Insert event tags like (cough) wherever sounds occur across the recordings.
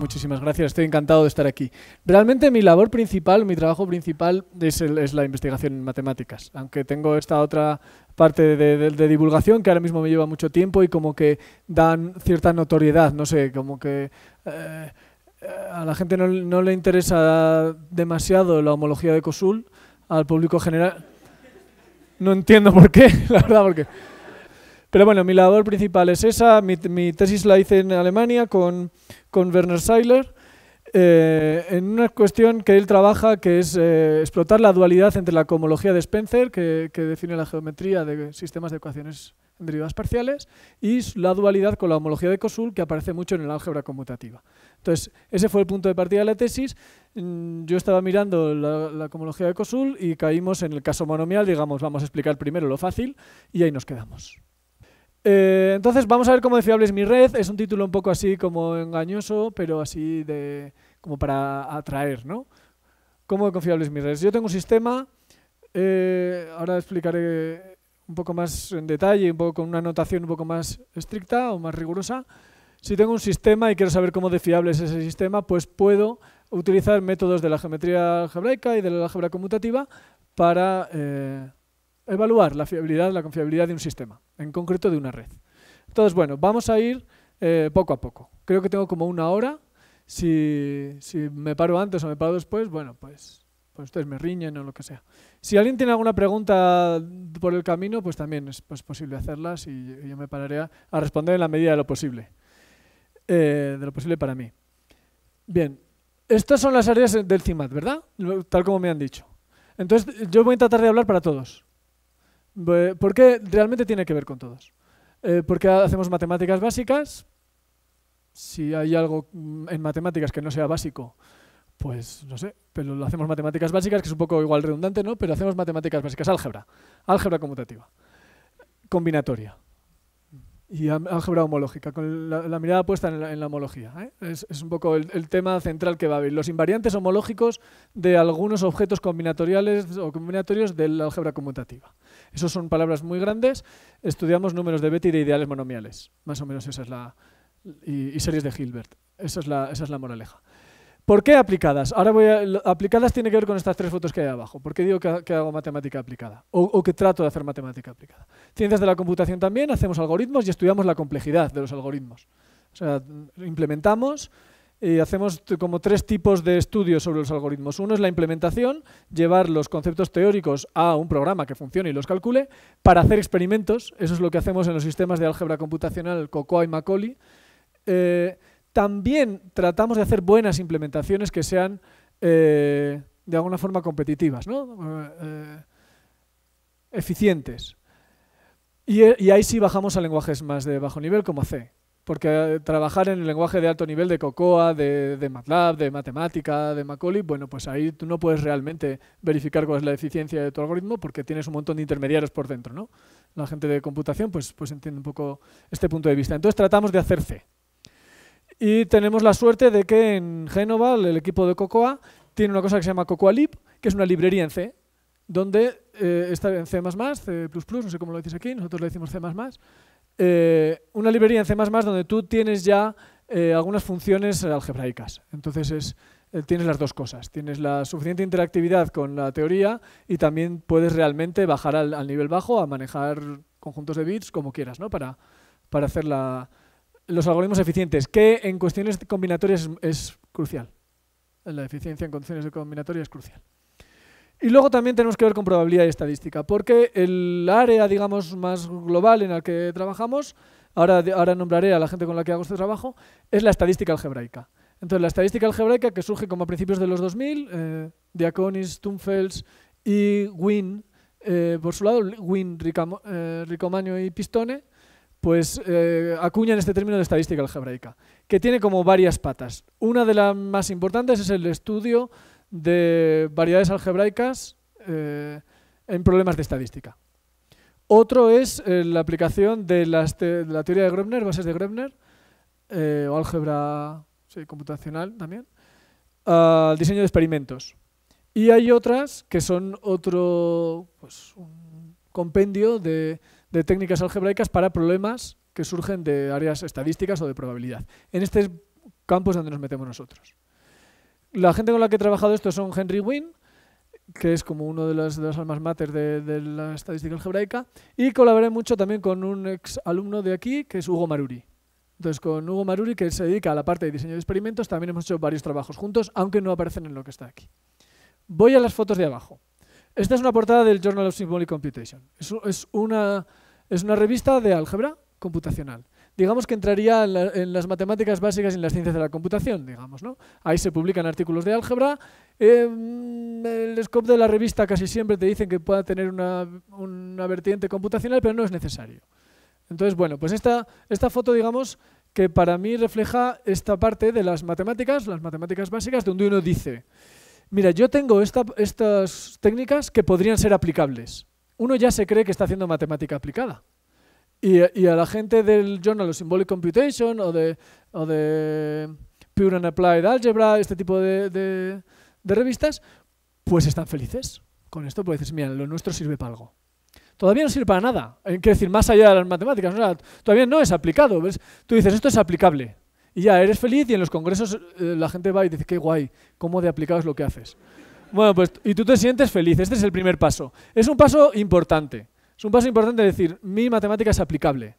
Muchísimas gracias, estoy encantado de estar aquí. Realmente mi labor principal, mi trabajo principal es, la investigación en matemáticas, aunque tengo esta otra parte de, divulgación que ahora mismo me lleva mucho tiempo y como que dan cierta notoriedad, no sé, como que... Eh, a la gente no, no, le interesa demasiado la homología de COSUL, al público general. No entiendo por qué, (laughs) la verdad, porque pero bueno, mi labor principal es esa. Mi, tesis la hice en Alemania con, Werner Seiler. Eh, en una cuestión que él trabaja, que es eh, explotar la dualidad entre la cohomología de Spencer, que, define la geometría de sistemas de ecuaciones en derivadas parciales, y la dualidad con la homología de Cosul, que aparece mucho en el álgebra conmutativa. Entonces, ese fue el punto de partida de la tesis. Mm, yo estaba mirando la, la cohomología de Cosul y caímos en el caso monomial, digamos, vamos a explicar primero lo fácil, y ahí nos quedamos. Eh, entonces vamos a ver cómo de fiable es mi red. Es un título un poco así como engañoso, pero así de como para atraer, ¿no? ¿Cómo de confiable es mi red? Yo tengo un sistema, eh, ahora explicaré un poco más en detalle, un poco con una anotación un poco más estricta o más rigurosa. Si tengo un sistema y quiero saber cómo de fiable es ese sistema, pues puedo utilizar métodos de la geometría algebraica y de la álgebra conmutativa para... Eh, evaluar la fiabilidad, la confiabilidad de un sistema, en concreto de una red. Entonces, bueno, vamos a ir eh, poco a poco. Creo que tengo como una hora. Si, me paro antes o me paro después, bueno, pues, pues ustedes me riñen o lo que sea. Si alguien tiene alguna pregunta por el camino, pues también es pues, posible hacerlas y yo, me pararé a, responder en la medida de lo posible. Eh, de lo posible para mí. Bien, estas son las áreas del CIMAT, ¿verdad? Tal como me han dicho. Entonces, yo voy a tratar de hablar para todos. Porque realmente tiene que ver con todos. Eh, porque hacemos matemáticas básicas. Si hay algo mm, en matemáticas que no sea básico, pues no sé, pero lo hacemos matemáticas básicas, que es un poco igual redundante, ¿no? Pero hacemos matemáticas básicas, álgebra, álgebra conmutativa, combinatoria y álgebra homológica, con la, mirada puesta en la, homología. ¿eh? Es, un poco el, tema central que va a haber. Los invariantes homológicos de algunos objetos combinatoriales o combinatorios de la álgebra conmutativa. Esas son palabras muy grandes. Estudiamos números de Betty de ideales monomiales. Más o menos esa es la... y, series de Hilbert. Esa es la, esa es la moraleja. ¿Por qué aplicadas? Ahora voy a, aplicadas tiene que ver con estas tres fotos que hay abajo. ¿Por qué digo que, hago matemática aplicada? O, que trato de hacer matemática aplicada. Ciencias de la computación también, hacemos algoritmos y estudiamos la complejidad de los algoritmos. O sea, implementamos y eh, hacemos como tres tipos de estudios sobre los algoritmos. Uno es la implementación, llevar los conceptos teóricos a un programa que funcione y los calcule, para hacer experimentos, eso es lo que hacemos en los sistemas de álgebra computacional COCOA y Macaulay. Eh, también tratamos de hacer buenas implementaciones que sean eh, de alguna forma competitivas, ¿no? Eh, eh, eficientes. Y, ahí sí bajamos a lenguajes más de bajo nivel como C, porque trabajar en el lenguaje de alto nivel de COCOA, de, MATLAB, de matemática, de Macaulay, bueno, pues ahí tú no puedes realmente verificar cuál es la eficiencia de tu algoritmo porque tienes un montón de intermediarios por dentro, ¿no? La gente de computación pues, pues entiende un poco este punto de vista. Entonces tratamos de hacer C. Y tenemos la suerte de que en Génova, el equipo de Cocoa, tiene una cosa que se llama CocoaLib que es una librería en C, donde eh, está en C++, C++, no sé cómo lo decís aquí, nosotros le decimos C++, eh, una librería en C++ donde tú tienes ya eh, algunas funciones algebraicas. Entonces es, eh, tienes las dos cosas. Tienes la suficiente interactividad con la teoría y también puedes realmente bajar al, al nivel bajo a manejar conjuntos de bits como quieras, ¿no? Para, para hacer la, los algoritmos eficientes, que en cuestiones combinatorias es, crucial. La eficiencia en condiciones de combinatoria es crucial. Y luego también tenemos que ver con probabilidad y estadística, porque el área, digamos, más global en la que trabajamos, ahora, ahora nombraré a la gente con la que hago este trabajo, es la estadística algebraica. Entonces, la estadística algebraica, que surge como a principios de los 2000, eh, Diaconis, Tumfels y Wynn, eh, por su lado, Wynn, Ricamo, eh, y Pistone, pues eh, acuñan este término de estadística algebraica, que tiene como varias patas. Una de las más importantes es el estudio de variedades algebraicas eh, en problemas de estadística. Otro es eh, la aplicación de, la teoría de Gröbner, bases de Gröbner, o álgebra computacional también, al diseño de experimentos. Y hay otras que son otro pues, un compendio de de técnicas algebraicas para problemas que surgen de áreas estadísticas o de probabilidad. En este campo es donde nos metemos nosotros. La gente con la que he trabajado esto son Henry Wynn, que es como uno de las, almas mater de, de, la estadística algebraica, y colaboré mucho también con un ex alumno de aquí, que es Hugo Maruri. Entonces, con Hugo Maruri, que se dedica a la parte de diseño de experimentos, también hemos hecho varios trabajos juntos, aunque no aparecen en lo que está aquí. Voy a las fotos de abajo. Esta es una portada del Journal of Symbolic Computation. Es, es, una, es una revista de álgebra computacional. Digamos que entraría en, las matemáticas básicas y en las ciencias de la computación, digamos, ¿no? Ahí se publican artículos de álgebra. Em, el scope de la revista casi siempre te dicen que pueda tener una, una vertiente computacional, pero no es necesario. Entonces, bueno, pues esta, esta foto, digamos, que para mí refleja esta parte de las matemáticas, las matemáticas básicas, donde uno dice mira, yo tengo estas técnicas que podrían ser aplicables. Uno ya se cree que está haciendo matemática aplicada. Y, a la gente del Journal of Symbolic Computation o de, Pure and Applied Algebra, este tipo de, revistas, pues están felices con esto, pues dices, mira, lo nuestro sirve para algo. Todavía no sirve para nada, eh, que decir, más allá de las matemáticas, todavía no es aplicado. Tú dices, esto es aplicable, y ya, eres feliz y en los congresos eh, la gente va y dice, qué guay, cómo de aplicado es lo que haces. Bueno, pues y tú te sientes feliz, este es el primer paso. Es un paso importante, es un paso importante decir, mi matemática es aplicable.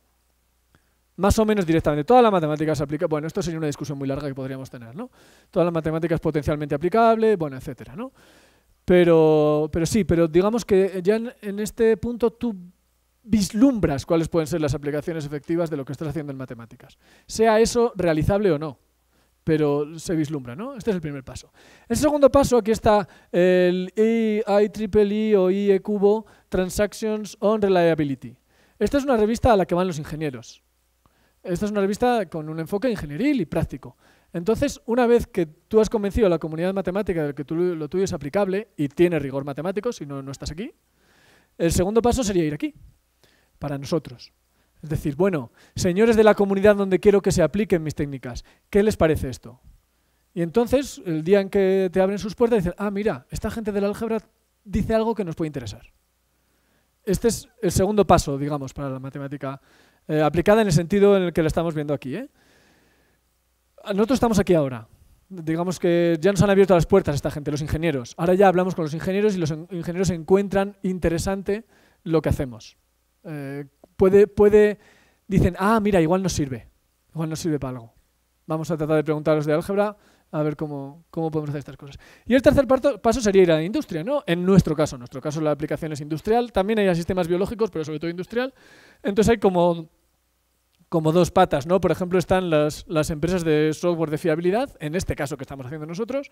Más o menos directamente, toda la matemática es aplicable. Bueno, esto sería una discusión muy larga que podríamos tener, ¿no? Toda la matemática es potencialmente aplicable, bueno, etcétera, ¿no? Pero, pero sí, pero digamos que ya en este punto tú vislumbras cuáles pueden ser las aplicaciones efectivas de lo que estás haciendo en matemáticas. Sea eso realizable o no, pero se vislumbra, ¿no? Este es el primer paso. El segundo paso, aquí está el IEEE o IE Cubo, Transactions on Reliability. Esta es una revista a la que van los ingenieros. Esta es una revista con un enfoque ingenieril y práctico. Entonces, una vez que tú has convencido a la comunidad matemática de que tú, lo tuyo es aplicable y tiene rigor matemático, si no, no estás aquí, el segundo paso sería ir aquí para nosotros. Es decir, bueno, señores de la comunidad donde quiero que se apliquen mis técnicas, ¿qué les parece esto? Y entonces, el día en que te abren sus puertas, dicen, ah, mira, esta gente del álgebra dice algo que nos puede interesar. Este es el segundo paso, digamos, para la matemática eh, aplicada en el sentido en el que la estamos viendo aquí. ¿eh? Nosotros estamos aquí ahora. Digamos que ya nos han abierto las puertas esta gente, los ingenieros. Ahora ya hablamos con los ingenieros y los ingenieros encuentran interesante lo que hacemos. Eh, puede, puede, dicen, ah, mira, igual nos sirve, igual nos sirve para algo. Vamos a tratar de preguntaros de álgebra a ver cómo, cómo podemos hacer estas cosas. Y el tercer paso sería ir a la industria, ¿no? En nuestro caso, en nuestro caso la aplicación es industrial, también hay sistemas biológicos, pero sobre todo industrial. Entonces hay como como dos patas, ¿no? Por ejemplo, están las, las, empresas de software de fiabilidad, en este caso que estamos haciendo nosotros,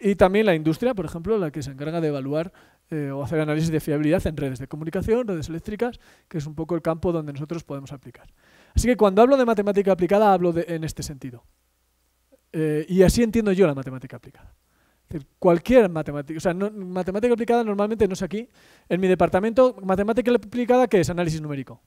y también la industria, por ejemplo, la que se encarga de evaluar eh, o hacer análisis de fiabilidad en redes de comunicación, redes eléctricas, que es un poco el campo donde nosotros podemos aplicar. Así que cuando hablo de matemática aplicada, hablo de, en este sentido. Eh, y así entiendo yo la matemática aplicada. cualquier matemática, o sea, matemática aplicada normalmente no es aquí. En mi departamento, matemática aplicada, ¿qué es? Análisis numérico.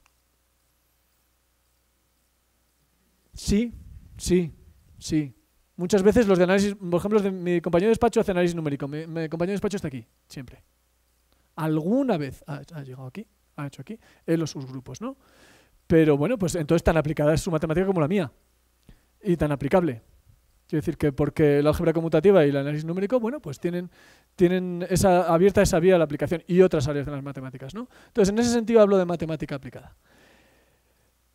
Sí, sí, sí. Muchas veces los de análisis, por ejemplo, de mi compañero de despacho hace análisis numérico. Mi, compañero de despacho está aquí, siempre. Alguna vez ha, llegado aquí, ha hecho aquí, en los sus grupos, ¿no? Pero bueno, pues entonces tan aplicada es su matemática como la mía. Y tan aplicable. Quiero decir que porque la álgebra conmutativa y el análisis numérico, bueno, pues tienen, tienen esa, abierta esa vía a la aplicación y otras áreas de las matemáticas, ¿no? Entonces, en ese sentido hablo de matemática aplicada.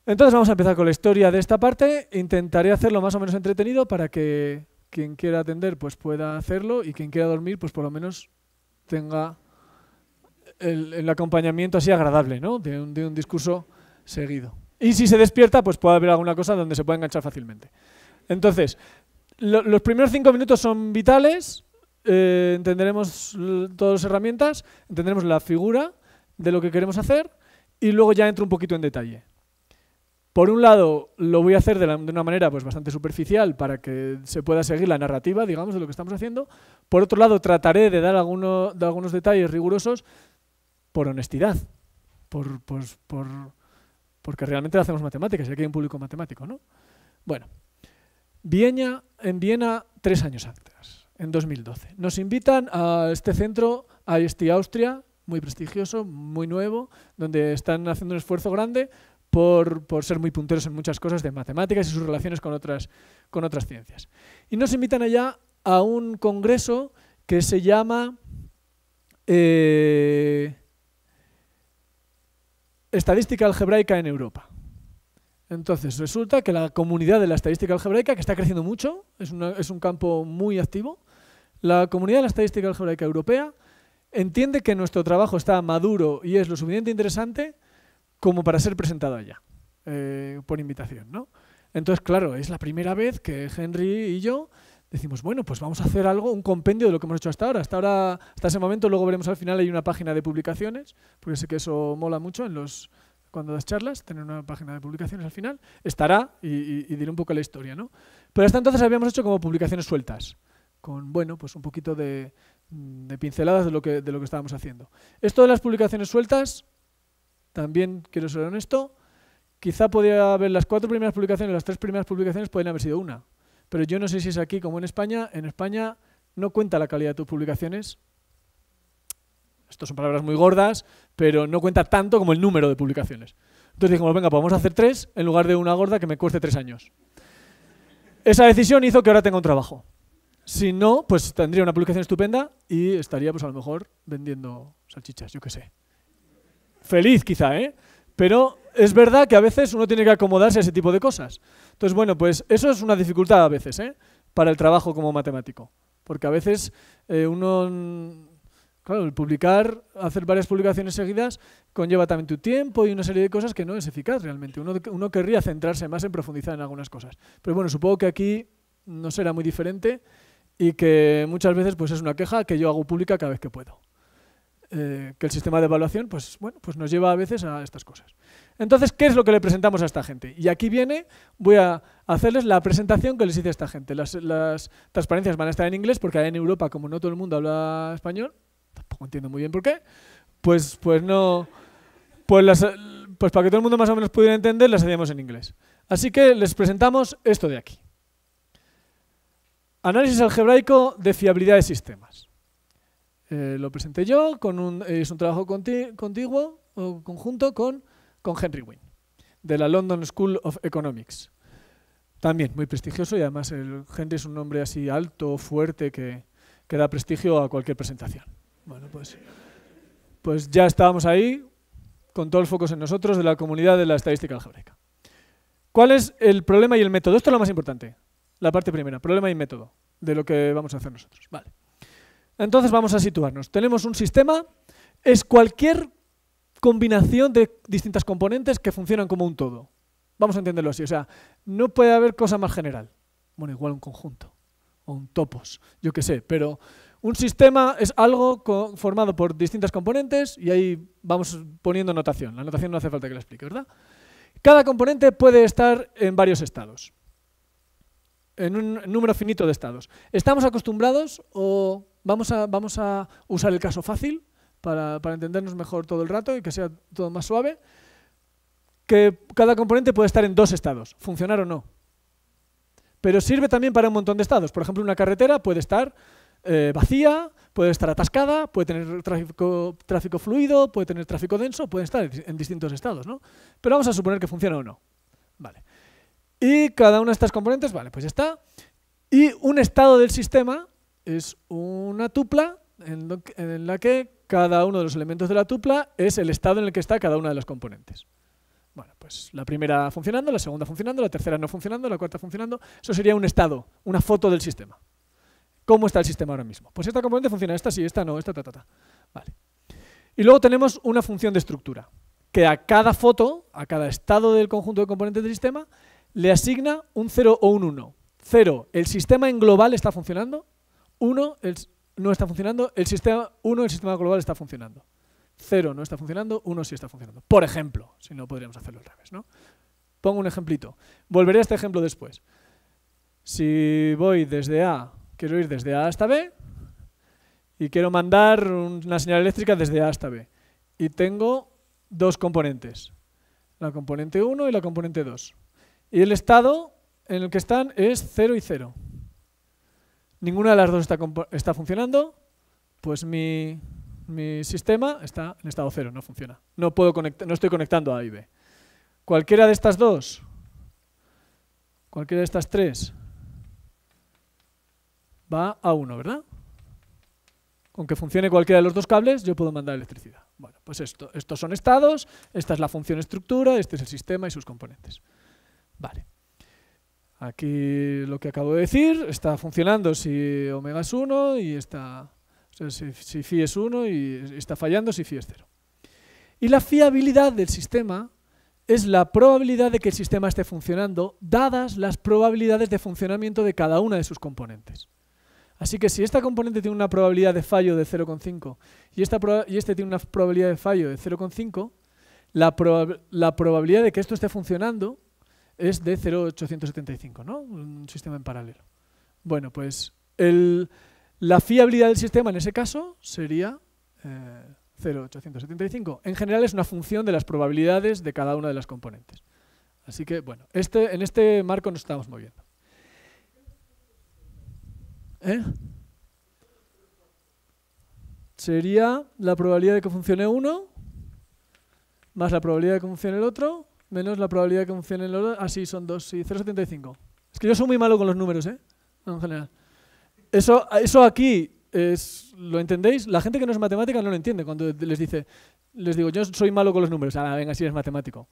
Entonces vamos a empezar con la historia de esta parte. Intentaré hacerlo más o menos entretenido para que quien quiera atender pues pueda hacerlo y quien quiera dormir pues por lo menos tenga el, acompañamiento así agradable ¿no? de, un, discurso seguido. Y si se despierta pues puede haber alguna cosa donde se pueda enganchar fácilmente. Entonces, los primeros cinco minutos son vitales, eh, entenderemos todas las herramientas, entenderemos la figura de lo que queremos hacer y luego ya entro un poquito en detalle. Por un lado, lo voy a hacer de, una manera pues, bastante superficial para que se pueda seguir la narrativa, digamos, de lo que estamos haciendo. Por otro lado, trataré de dar de algunos detalles rigurosos por honestidad, por, porque realmente hacemos matemáticas y aquí hay un público matemático, ¿no? Bueno, Viena, en Viena, tres años antes, en 2012. Nos invitan a este centro, a este Austria, muy prestigioso, muy nuevo, donde están haciendo un esfuerzo grande por, ser muy punteros en muchas cosas de matemáticas y sus relaciones con otras, con otras ciencias. Y nos invitan allá a un congreso que se llama eh, Estadística Algebraica en Europa. Entonces, resulta que la comunidad de la estadística algebraica, que está creciendo mucho, es, es un campo muy activo, la comunidad de la estadística algebraica europea entiende que nuestro trabajo está maduro y es lo suficientemente interesante como para ser presentado allá, eh, por invitación, ¿no? Entonces, claro, es la primera vez que Henry y yo decimos, bueno, pues vamos a hacer algo, un compendio de lo que hemos hecho hasta ahora. Hasta ahora, hasta ese momento, luego veremos al final, hay una página de publicaciones, porque sé que eso mola mucho en los cuando das charlas, tener una página de publicaciones al final, estará y, diré un poco la historia, ¿no? Pero hasta entonces habíamos hecho como publicaciones sueltas, con, bueno, pues un poquito de, de pinceladas de lo, que, de lo que estábamos haciendo. Esto de las publicaciones sueltas, también quiero ser honesto, quizá podría haber las cuatro primeras publicaciones, las tres primeras publicaciones pueden haber sido una. Pero yo no sé si es aquí como en España. En España no cuenta la calidad de tus publicaciones. Estas son palabras muy gordas, pero no cuenta tanto como el número de publicaciones. Entonces dijimos, venga, podemos vamos a hacer tres en lugar de una gorda que me cueste tres años. Esa decisión hizo que ahora tenga un trabajo. Si no, pues tendría una publicación estupenda y estaría, pues a lo mejor, vendiendo salchichas, yo qué sé feliz quizá, ¿eh? Pero es verdad que a veces uno tiene que acomodarse a ese tipo de cosas. Entonces, bueno, pues eso es una dificultad a veces, ¿eh? Para el trabajo como matemático. Porque a veces eh, uno... Mm, claro, el publicar, hacer varias publicaciones seguidas, conlleva también tu tiempo y una serie de cosas que no es eficaz realmente. Uno, uno querría centrarse más en profundizar en algunas cosas. Pero bueno, supongo que aquí no será muy diferente y que muchas veces pues es una queja que yo hago pública cada vez que puedo. Eh, que el sistema de evaluación pues, pues nos lleva a veces a estas cosas. Entonces, ¿qué es lo que le presentamos a esta gente? Y aquí viene, voy a hacerles la presentación que les hice a esta gente. Las, transparencias van a estar en inglés porque en Europa, como no todo el mundo habla español, tampoco entiendo muy bien por qué, pues, pues no... Pues, pues para que todo el mundo más o menos pudiera entender, las hacíamos en inglés. Así que les presentamos esto de aquí. Análisis algebraico de fiabilidad de sistema. Eh, lo presenté yo, con un, es un trabajo contiguo o conjunto con, Henry Wynne, de la London School of Economics. También muy prestigioso y además Henry es un nombre así alto, fuerte, que, da prestigio a cualquier presentación. Bueno, pues, pues ya estábamos ahí, con todos los focos en nosotros, de la comunidad de la estadística algebraica. ¿Cuál es el problema y el método? Esto es lo más importante, la parte primera, problema y método de lo que vamos a hacer nosotros. Vale. Entonces vamos a situarnos. Tenemos un sistema, es cualquier combinación de distintas componentes que funcionan como un todo. Vamos a entenderlo así, o sea, no puede haber cosa más general. Bueno, igual un conjunto o un topos, yo qué sé, pero un sistema es algo formado por distintas componentes y ahí vamos poniendo notación. La notación no hace falta que la explique, ¿verdad? Cada componente puede estar en varios estados, en un número finito de estados. ¿Estamos acostumbrados o Vamos a, usar el caso fácil para, entendernos mejor todo el rato y que sea todo más suave. Que cada componente puede estar en dos estados, funcionar o no. Pero sirve también para un montón de estados. Por ejemplo, una carretera puede estar eh, vacía, puede estar atascada, puede tener tráfico, fluido, puede tener tráfico denso, puede estar en distintos estados, ¿no? Pero vamos a suponer que funciona o no. Vale. Y cada una de estas componentes, vale, pues ya está. Y un estado del sistema es una tupla en, la que cada uno de los elementos de la tupla es el estado en el que está cada una de las componentes. Bueno, pues la primera funcionando, la segunda funcionando, la tercera no funcionando, la cuarta funcionando. Eso sería un estado, una foto del sistema. ¿Cómo está el sistema ahora mismo? Pues esta componente funciona, esta sí, esta no, esta ta, ta, ta. Vale. Y luego tenemos una función de estructura, que a cada foto, a cada estado del conjunto de componentes del sistema, le asigna un 0 o un 1. 0, el sistema en global está funcionando, 1 no está funcionando, el sistema el sistema global está funcionando. 0 no está funcionando, 1 sí está funcionando. Por ejemplo, si no podríamos hacerlo al revés, ¿no? Pongo un ejemplito. Volveré a este ejemplo después. Si voy desde A, quiero ir desde A hasta B, y quiero mandar una señal eléctrica desde A hasta B. Y tengo dos componentes, la componente 1 y la componente 2. Y el estado en el que están es 0 y 0 ninguna de las dos está, está funcionando, pues mi, sistema está en estado cero, no funciona. No, puedo no estoy conectando a, a y B. Cualquiera de estas dos, cualquiera de estas tres, va a uno, ¿verdad? Con que funcione cualquiera de los dos cables, yo puedo mandar electricidad. Bueno, pues estos son estados, esta es la función estructura, este es el sistema y sus componentes. Vale. Aquí lo que acabo de decir está funcionando si omega es 1 y está... si, phi es 1 y está fallando si phi es 0. Y la fiabilidad del sistema es la probabilidad de que el sistema esté funcionando, dadas las probabilidades de funcionamiento de cada una de sus componentes. Así que si esta componente tiene una probabilidad de fallo de 0,5 y, y este tiene una probabilidad de fallo de 0,5, la, la probabilidad de que esto esté funcionando es de 0.875, ¿no? Un sistema en paralelo. Bueno, pues la fiabilidad del sistema en ese caso sería 0.875. Eh, en general es una función de las probabilidades de cada una de las componentes. Así que, bueno, este, en este marco nos estamos moviendo. ¿Eh? Sería la probabilidad de que funcione uno más la probabilidad de que funcione el otro menos la probabilidad de que funcione el oro. Ah, sí, son dos. sí, 0,75. Es que yo soy muy malo con los números, ¿eh? en general. Eso, aquí es, ¿lo entendéis? La gente que no es matemática no lo entiende cuando les dice, les digo, yo soy malo con los números. Ah, venga, si sí eres matemático.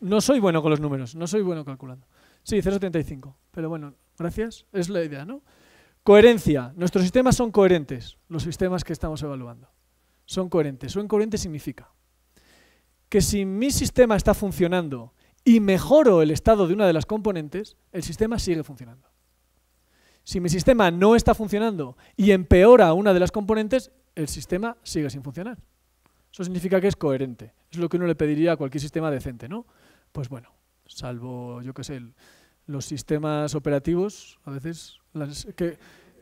No soy bueno con los números, no soy bueno calculando. Sí, 0,75. Pero bueno, gracias. Es la idea, ¿no? Coherencia. Nuestros sistemas son coherentes, los sistemas que estamos evaluando. Son coherentes. Son coherentes significa que si mi sistema está funcionando y mejoro el estado de una de las componentes, el sistema sigue funcionando. Si mi sistema no está funcionando y empeora una de las componentes, el sistema sigue sin funcionar. Eso significa que es coherente. Es lo que uno le pediría a cualquier sistema decente, ¿no? Pues bueno, salvo, yo qué sé, los sistemas operativos, a veces,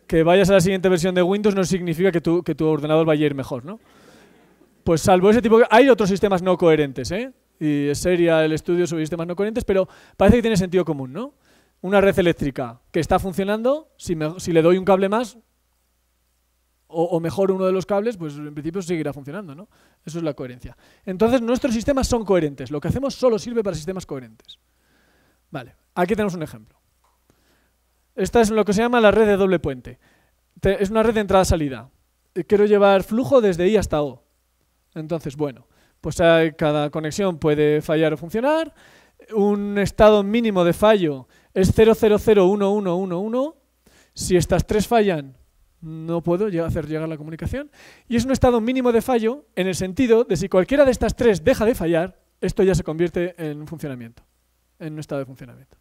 que, vayas a la siguiente versión de Windows no significa que tu, que tu ordenador vaya a ir mejor, ¿no? Pues salvo ese tipo, hay otros sistemas no coherentes, ¿eh? Y sería el estudio sobre sistemas no coherentes, pero parece que tiene sentido común, ¿no? Una red eléctrica que está funcionando, si, le doy un cable más, o, mejor uno de los cables, pues en principio seguirá funcionando, ¿no? Eso es la coherencia. Entonces, nuestros sistemas son coherentes. Lo que hacemos solo sirve para sistemas coherentes. Vale, aquí tenemos un ejemplo. Esta es lo que se llama la red de doble puente. es una red de entrada-salida. Quiero llevar flujo desde I hasta O. Entonces, bueno, pues cada conexión puede fallar o funcionar. Un estado mínimo de fallo es 0001111. Si estas tres fallan, no puedo hacer llegar la comunicación. Y es un estado mínimo de fallo en el sentido de si cualquiera de estas tres deja de fallar, esto ya se convierte en un funcionamiento, en un estado de funcionamiento.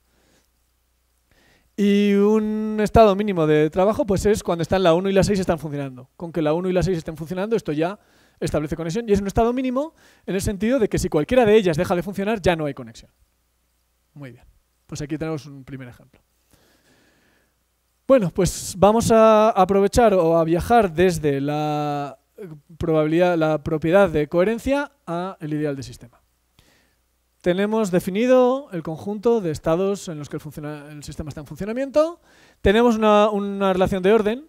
Y un estado mínimo de trabajo pues es cuando están la 1 y la 6 están funcionando. Con que la 1 y la 6 estén funcionando, esto ya establece conexión y es un estado mínimo en el sentido de que si cualquiera de ellas deja de funcionar ya no hay conexión. Muy bien, pues aquí tenemos un primer ejemplo. Bueno, pues vamos a aprovechar o a viajar desde la, eh, probabilidad, la propiedad de coherencia a el ideal de sistema tenemos definido el conjunto de estados en los que el, sistema está en funcionamiento, tenemos una, relación de orden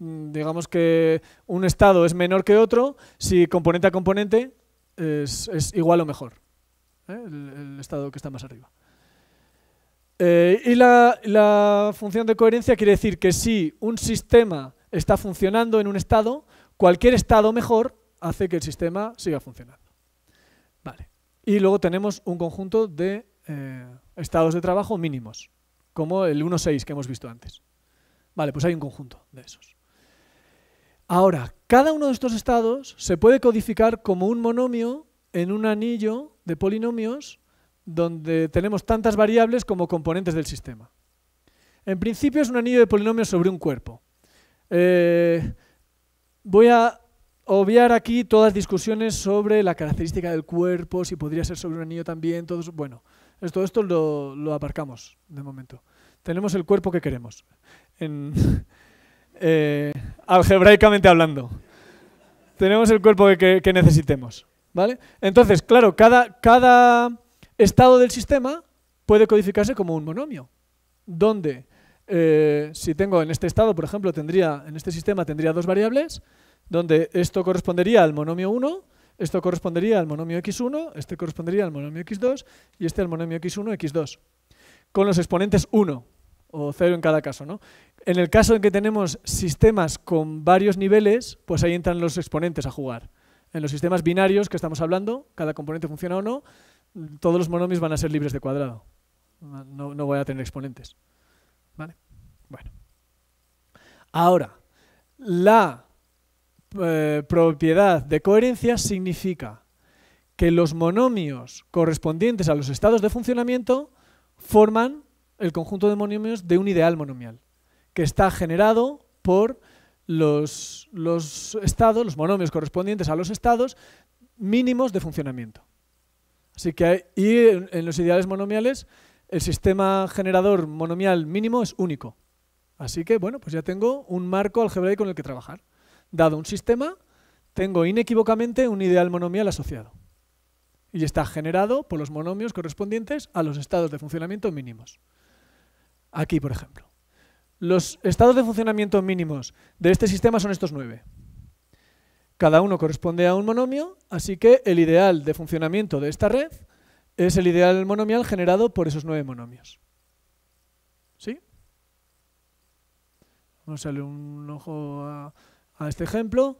Mm, digamos que un estado es menor que otro si componente a componente es, igual o mejor, ¿eh? el, estado que está más arriba. Eh, y la, función de coherencia quiere decir que si un sistema está funcionando en un estado, cualquier estado mejor hace que el sistema siga funcionando. Y luego tenemos un conjunto de eh, estados de trabajo mínimos, como el 1.6 que hemos visto antes. Vale, pues hay un conjunto de esos. Ahora, cada uno de estos estados se puede codificar como un monomio en un anillo de polinomios donde tenemos tantas variables como componentes del sistema. En principio es un anillo de polinomios sobre un cuerpo. Eh, voy a obviar aquí todas las discusiones sobre la característica del cuerpo, si podría ser sobre un anillo también, todos, bueno, todo esto lo, lo aparcamos de momento. Tenemos el cuerpo que queremos. Eh, algebraicamente hablando. Tenemos el cuerpo que, necesitemos. ¿vale? Entonces, claro, cada, estado del sistema puede codificarse como un monomio, donde eh, si tengo en este estado, por ejemplo, tendría en este sistema tendría dos variables, donde esto correspondería al monomio 1, esto correspondería al monomio x1, este correspondería al monomio x2 y este al monomio x1, x2, con los exponentes 1 o 0 en cada caso. ¿no? En el caso en que tenemos sistemas con varios niveles, pues ahí entran los exponentes a jugar. En los sistemas binarios que estamos hablando, cada componente funciona o no, todos los monomios van a ser libres de cuadrado. No, voy a tener exponentes. ¿Vale? Bueno. Ahora, la eh, propiedad de coherencia significa que los monomios correspondientes a los estados de funcionamiento forman el conjunto de monomios de un ideal monomial que está generado por los, los estados, los monomios correspondientes a los estados mínimos de funcionamiento. Así que y en, en los ideales monomiales el sistema generador monomial mínimo es único. Así que, bueno, pues ya tengo un marco algebraico en el que trabajar. Dado un sistema, tengo inequívocamente un ideal monomial asociado. Y está generado por los monomios correspondientes a los estados de funcionamiento mínimos. Aquí, por ejemplo. Los estados de funcionamiento mínimos de este sistema son estos nueve. Cada uno corresponde a un monomio, así que el ideal de funcionamiento de esta red es el ideal monomial generado por esos nueve monomios. ¿Sí? Vamos a darle un ojo a, a este ejemplo.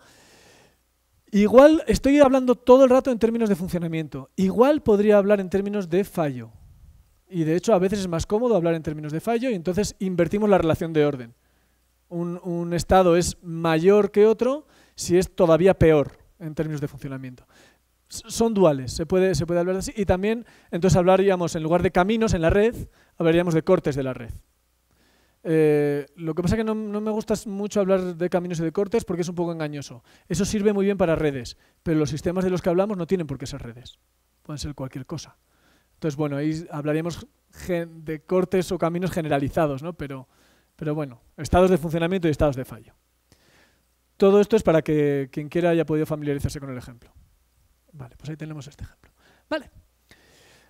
Igual estoy hablando todo el rato en términos de funcionamiento. Igual podría hablar en términos de fallo. Y de hecho a veces es más cómodo hablar en términos de fallo y entonces invertimos la relación de orden. Un, estado es mayor que otro si es todavía peor en términos de funcionamiento son duales, se puede, se puede hablar así. Y también, entonces hablaríamos, en lugar de caminos en la red, hablaríamos de cortes de la red. Eh, lo que pasa es que no, no, me gusta mucho hablar de caminos y de cortes porque es un poco engañoso. Eso sirve muy bien para redes, pero los sistemas de los que hablamos no tienen por qué ser redes. Pueden ser cualquier cosa. Entonces, bueno, ahí hablaríamos de cortes o caminos generalizados, ¿no? Pero, pero bueno, estados de funcionamiento y estados de fallo. Todo esto es para que quien quiera haya podido familiarizarse con el ejemplo. Vale, pues ahí tenemos este ejemplo. Vale.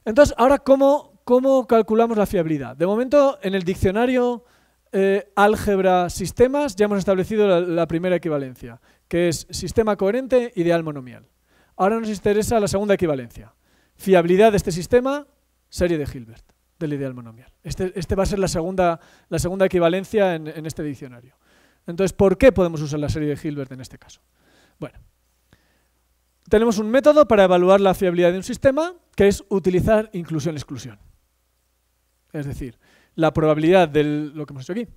Entonces, ahora, ¿cómo, calculamos la fiabilidad? De momento, en el diccionario eh, álgebra sistemas ya hemos establecido la, la, primera equivalencia, que es sistema coherente ideal monomial. Ahora nos interesa la segunda equivalencia, Fiabilidad de este sistema, serie de Hilbert, del ideal monomial. Este, este, va a ser la segunda, la segunda equivalencia en, en este diccionario. Entonces, ¿por qué podemos usar la serie de Hilbert en este caso? Bueno, tenemos un método para evaluar la fiabilidad de un sistema que es utilizar inclusión-exclusión. Es decir, la probabilidad de lo que hemos hecho aquí,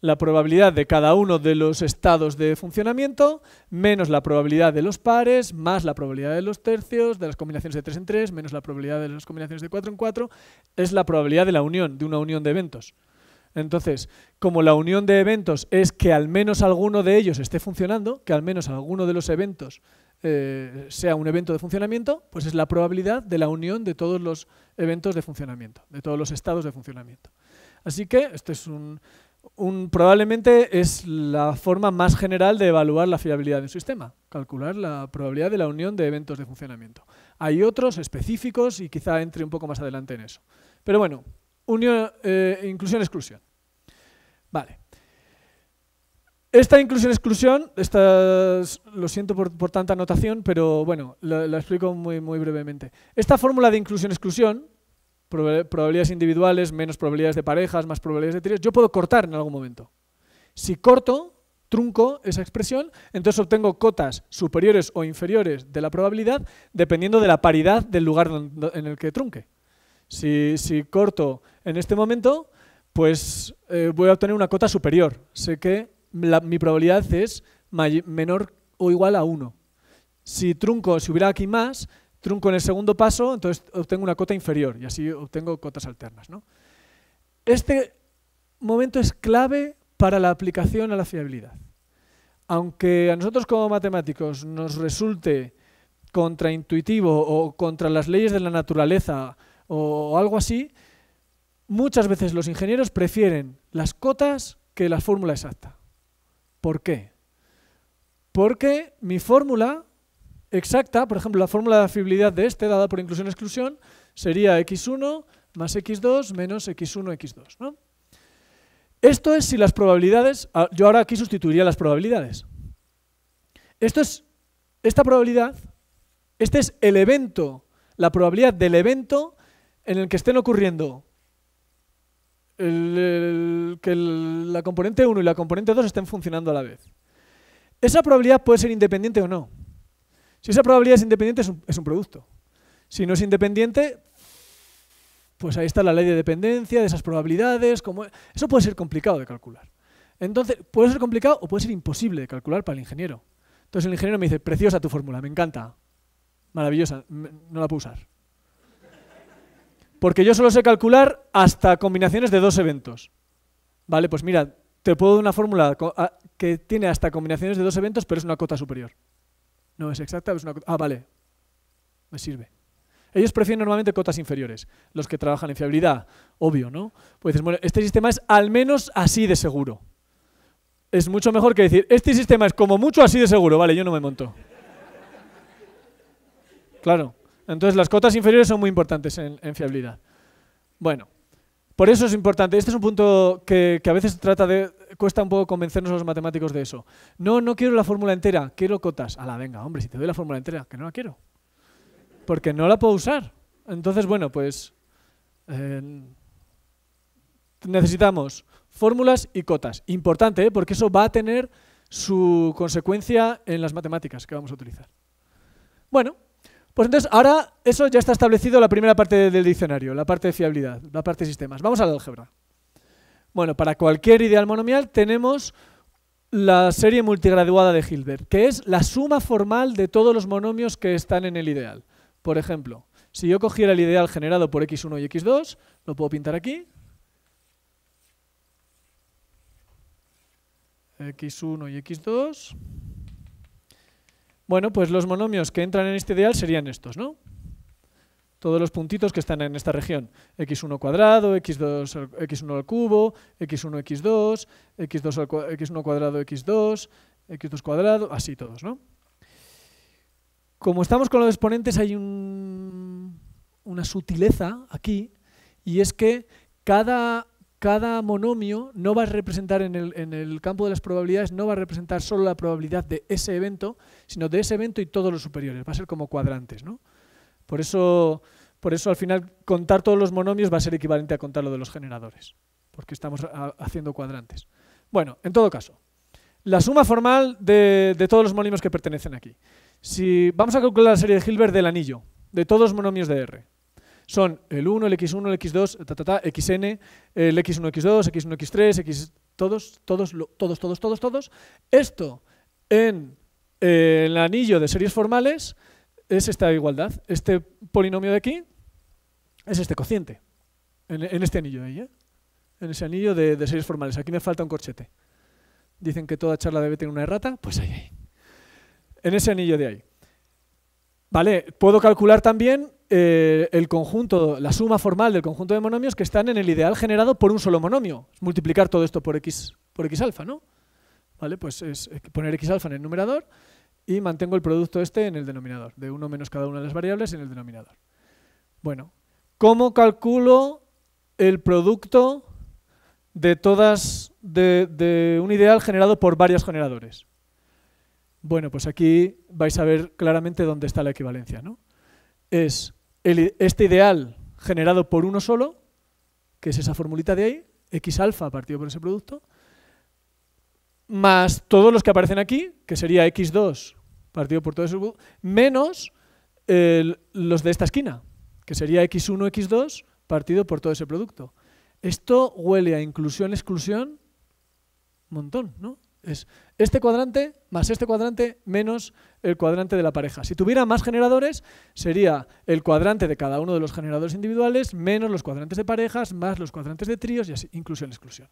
la probabilidad de cada uno de los estados de funcionamiento, menos la probabilidad de los pares, más la probabilidad de los tercios, de las combinaciones de 3 en 3, menos la probabilidad de las combinaciones de 4 en 4, es la probabilidad de la unión, de una unión de eventos. Entonces, como la unión de eventos es que al menos alguno de ellos esté funcionando, que al menos alguno de los eventos eh, sea un evento de funcionamiento, pues es la probabilidad de la unión de todos los eventos de funcionamiento, de todos los estados de funcionamiento. Así que este es un probablemente es la forma más general de evaluar la fiabilidad de un sistema, calcular la probabilidad de la unión de eventos de funcionamiento. Hay otros específicos y quizá entre un poco más adelante en eso. Pero bueno, eh, inclusión-exclusión. Vale. Esta inclusión-exclusión, lo siento por, tanta anotación, pero bueno, la, explico muy, muy brevemente. Esta fórmula de inclusión-exclusión probabilidades individuales, menos probabilidades de parejas, más probabilidades de tríos, yo puedo cortar en algún momento. Si corto, trunco esa expresión, entonces obtengo cotas superiores o inferiores de la probabilidad dependiendo de la paridad del lugar en el que trunque. Si, corto en este momento, pues eh, voy a obtener una cota superior. Sé que mi probabilidad es menor o igual a 1. Si trunco, si hubiera aquí más, trunco en el segundo paso, entonces obtengo una cota inferior y así obtengo cotas alternas. Este momento es clave para la aplicación a la fiabilidad. Aunque a nosotros como matemáticos nos resulte contraintuitivo o contra las leyes de la naturaleza o algo así, muchas veces los ingenieros prefieren las cotas que la fórmula exacta. ¿Por qué? Porque mi fórmula exacta, por ejemplo, la fórmula de fiabilidad de este, dada por inclusión-exclusión, sería x1 más x2 menos x1, x2. ¿no? Esto es si las probabilidades, ah, yo ahora aquí sustituiría las probabilidades. Esto es, esta probabilidad, este es el evento, la probabilidad del evento en el que estén ocurriendo que la componente 1 y la componente 2 estén funcionando a la vez. Esa probabilidad puede ser independiente o no. Si esa probabilidad es independiente, es un, producto. Si no es independiente, pues ahí está la ley de dependencia, de esas probabilidades. Como... E, eso puede ser complicado de calcular. Entonces, puede ser complicado o puede ser imposible de calcular para el ingeniero. Entonces el ingeniero me dice, preciosa tu fórmula, me encanta, maravillosa, no la puedo usar. Porque yo solo sé calcular hasta combinaciones de dos eventos. Vale, pues mira, te puedo dar una fórmula que tiene hasta combinaciones de dos eventos, pero es una cota superior. No es exacta, es una Ah, vale. Me sirve. Ellos prefieren normalmente cotas inferiores, los que trabajan en fiabilidad, obvio, ¿no? Pues dices, bueno, este sistema es al menos así de seguro. Es mucho mejor que decir, este sistema es como mucho así de seguro, vale, yo no me monto. Claro. Entonces las cotas inferiores son muy importantes en fiabilidad. Bueno. Por eso es importante. Este es un punto que, a veces trata de, cuesta un poco convencernos a los matemáticos de eso. No, no quiero la fórmula entera, quiero cotas. A la venga, hombre, si te doy la fórmula entera, que no la quiero. Porque no la puedo usar. Entonces, bueno, pues eh, necesitamos fórmulas y cotas. Importante, ¿eh? porque eso va a tener su consecuencia en las matemáticas que vamos a utilizar. Bueno, pues entonces ahora eso ya está establecido la primera parte del diccionario, la parte de fiabilidad, la parte de sistemas. Vamos al álgebra. Bueno, para cualquier ideal monomial tenemos la serie multigraduada de Hilbert, que es la suma formal de todos los monomios que están en el ideal. Por ejemplo, si yo cogiera el ideal generado por x1 y x2, lo puedo pintar aquí. x1 y x2. Bueno, pues los monomios que entran en este ideal serían estos, ¿no? Todos los puntitos que están en esta región. x1 cuadrado, x2, x1 al cubo, x1, x2, x2 al, x1 cuadrado, x2, x2 cuadrado, así todos, ¿no? Como estamos con los exponentes hay un, una sutileza aquí y es que cada cada monomio no va a representar en el, campo de las probabilidades, no va a representar solo la probabilidad de ese evento, sino de ese evento y todos los superiores. Va a ser como cuadrantes. ¿no? Por, eso, por eso al final contar todos los monomios va a ser equivalente a contar lo de los generadores, porque estamos haciendo cuadrantes. Bueno, en todo caso, la suma formal de, de todos los monomios que pertenecen aquí. Si vamos a calcular la serie de Hilbert del anillo, de todos los monomios de R son el 1, el X1, el X2, ta, ta, XN, el X1, X2, X1, X3, X... Todos, todos, todos, todos, todos, todos. Esto en eh, el anillo de series formales es esta igualdad. Este polinomio de aquí es este cociente, en, este anillo de ahí, ¿eh? en ese anillo de, de, series formales. Aquí me falta un corchete. Dicen que toda charla debe tener una errata, pues ahí, ahí. En ese anillo de ahí. Vale, puedo calcular también eh, el conjunto, la suma formal del conjunto de monomios que están en el ideal generado por un solo monomio. Multiplicar todo esto por x, por x alfa, ¿no? ¿Vale? Pues es poner x alfa en el numerador y mantengo el producto este en el denominador, de uno menos cada una de las variables en el denominador. Bueno, ¿cómo calculo el producto de todas, de, de un ideal generado por varios generadores? Bueno, pues aquí vais a ver claramente dónde está la equivalencia, ¿no? Es este ideal generado por uno solo, que es esa formulita de ahí, x alfa partido por ese producto, más todos los que aparecen aquí, que sería x2 partido por todo ese producto, menos los de esta esquina, que sería x1, x2 partido por todo ese producto. Esto huele a inclusión, exclusión, un montón, ¿no? Es este cuadrante más este cuadrante menos el cuadrante de la pareja. Si tuviera más generadores, sería el cuadrante de cada uno de los generadores individuales menos los cuadrantes de parejas más los cuadrantes de tríos y así, inclusión-exclusión.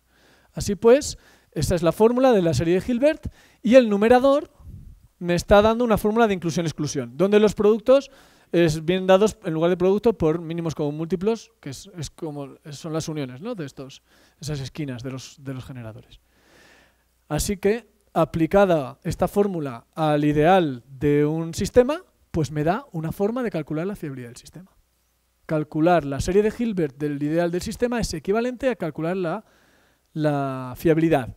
Así pues, esta es la fórmula de la serie de Hilbert y el numerador me está dando una fórmula de inclusión-exclusión, donde los productos es bien dados en lugar de producto por mínimos como múltiplos, que es, como son las uniones ¿no? de estos, esas esquinas de los, de los generadores. Así que aplicada esta fórmula al ideal de un sistema, pues me da una forma de calcular la fiabilidad del sistema. Calcular la serie de Hilbert del ideal del sistema es equivalente a calcular la, fiabilidad.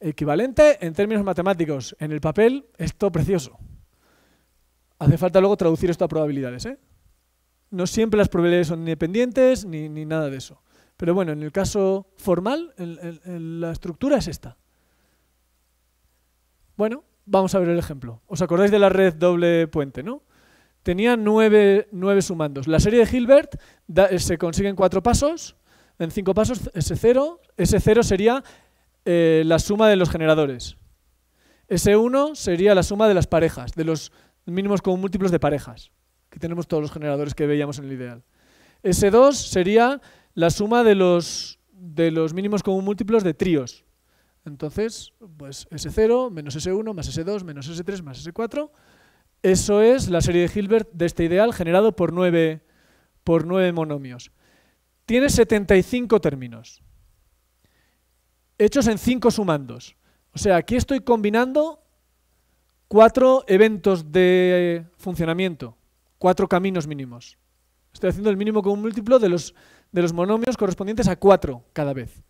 Equivalente en términos matemáticos. En el papel, esto precioso. Hace falta luego traducir esto a probabilidades. ¿eh? No siempre las probabilidades son independientes ni, nada de eso. Pero bueno, en el caso formal, la estructura es esta. Bueno, vamos a ver el ejemplo. ¿Os acordáis de la red doble puente, no? Tenía nueve, sumandos. La serie de Hilbert eh, se consigue en cuatro pasos. En cinco pasos, S0. S0 sería eh, la suma de los generadores. S1 sería la suma de las parejas, de los mínimos común múltiplos de parejas. que tenemos todos los generadores que veíamos en el ideal. S2 sería la suma de los, mínimos común múltiplos de tríos. Entonces, pues S0 menos S1 más S2 menos S3 más S4. Eso es la serie de Hilbert de este ideal generado por nueve, por nueve monomios. Tiene 75 términos, hechos en cinco sumandos. O sea, aquí estoy combinando cuatro eventos de funcionamiento, cuatro caminos mínimos. Estoy haciendo el mínimo común múltiplo de los, de los monomios correspondientes a cuatro cada vez.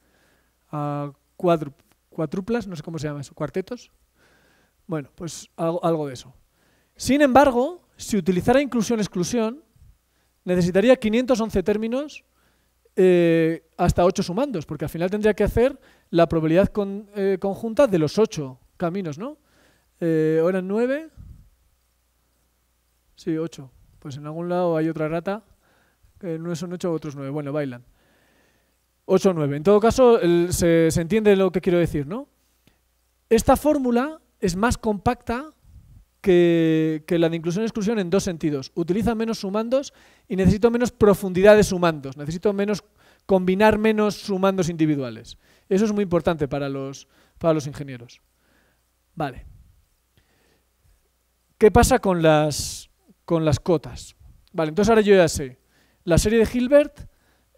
A cuatro cuatruplas, no sé cómo se llama eso, cuartetos. Bueno, pues algo, de eso. Sin embargo, si utilizara inclusión-exclusión, necesitaría 511 términos eh, hasta 8 sumandos, porque al final tendría que hacer la probabilidad eh, conjunta de los 8 caminos, ¿no? ¿O eran 9? Sí, 8. Pues en algún lado hay otra rata, que eh, no son 8, otros 9. Bueno, bailan. 8 o 9. En todo caso, se, entiende lo que quiero decir, ¿no? Esta fórmula es más compacta que, la de inclusión-exclusión en dos sentidos. Utiliza menos sumandos y necesito menos profundidad de sumandos. Necesito menos combinar menos sumandos individuales. Eso es muy importante para los, ingenieros. Vale. ¿Qué pasa con las, con las cotas? Vale, entonces ahora yo ya sé. La serie de Hilbert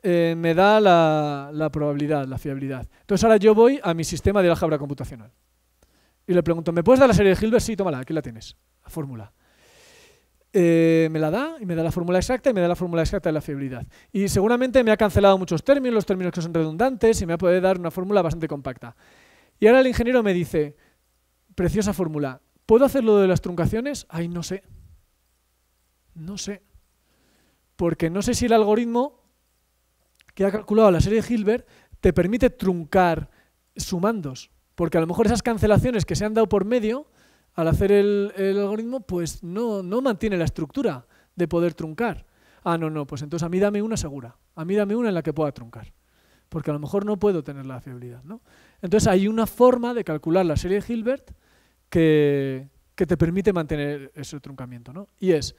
eh, me da la, probabilidad, la fiabilidad. Entonces ahora yo voy a mi sistema de álgebra computacional y le pregunto, ¿me puedes dar la serie de Hilbert? Sí, tómala, aquí la tienes, la fórmula. Eh, me la da y me da la fórmula exacta y me da la fórmula exacta de la fiabilidad. Y seguramente me ha cancelado muchos términos, los términos que son redundantes y me ha podido dar una fórmula bastante compacta. Y ahora el ingeniero me dice, preciosa fórmula, ¿puedo hacerlo de las truncaciones? Ay, no sé. No sé. Porque no sé si el algoritmo que ha calculado la serie de Hilbert te permite truncar sumandos. Porque a lo mejor esas cancelaciones que se han dado por medio, al hacer el, algoritmo, pues no, mantiene la estructura de poder truncar. Ah, no, no, pues entonces a mí dame una segura. A mí dame una en la que pueda truncar. Porque a lo mejor no puedo tener la fiabilidad. ¿no? Entonces hay una forma de calcular la serie de Hilbert que, te permite mantener ese truncamiento. ¿no? Y es,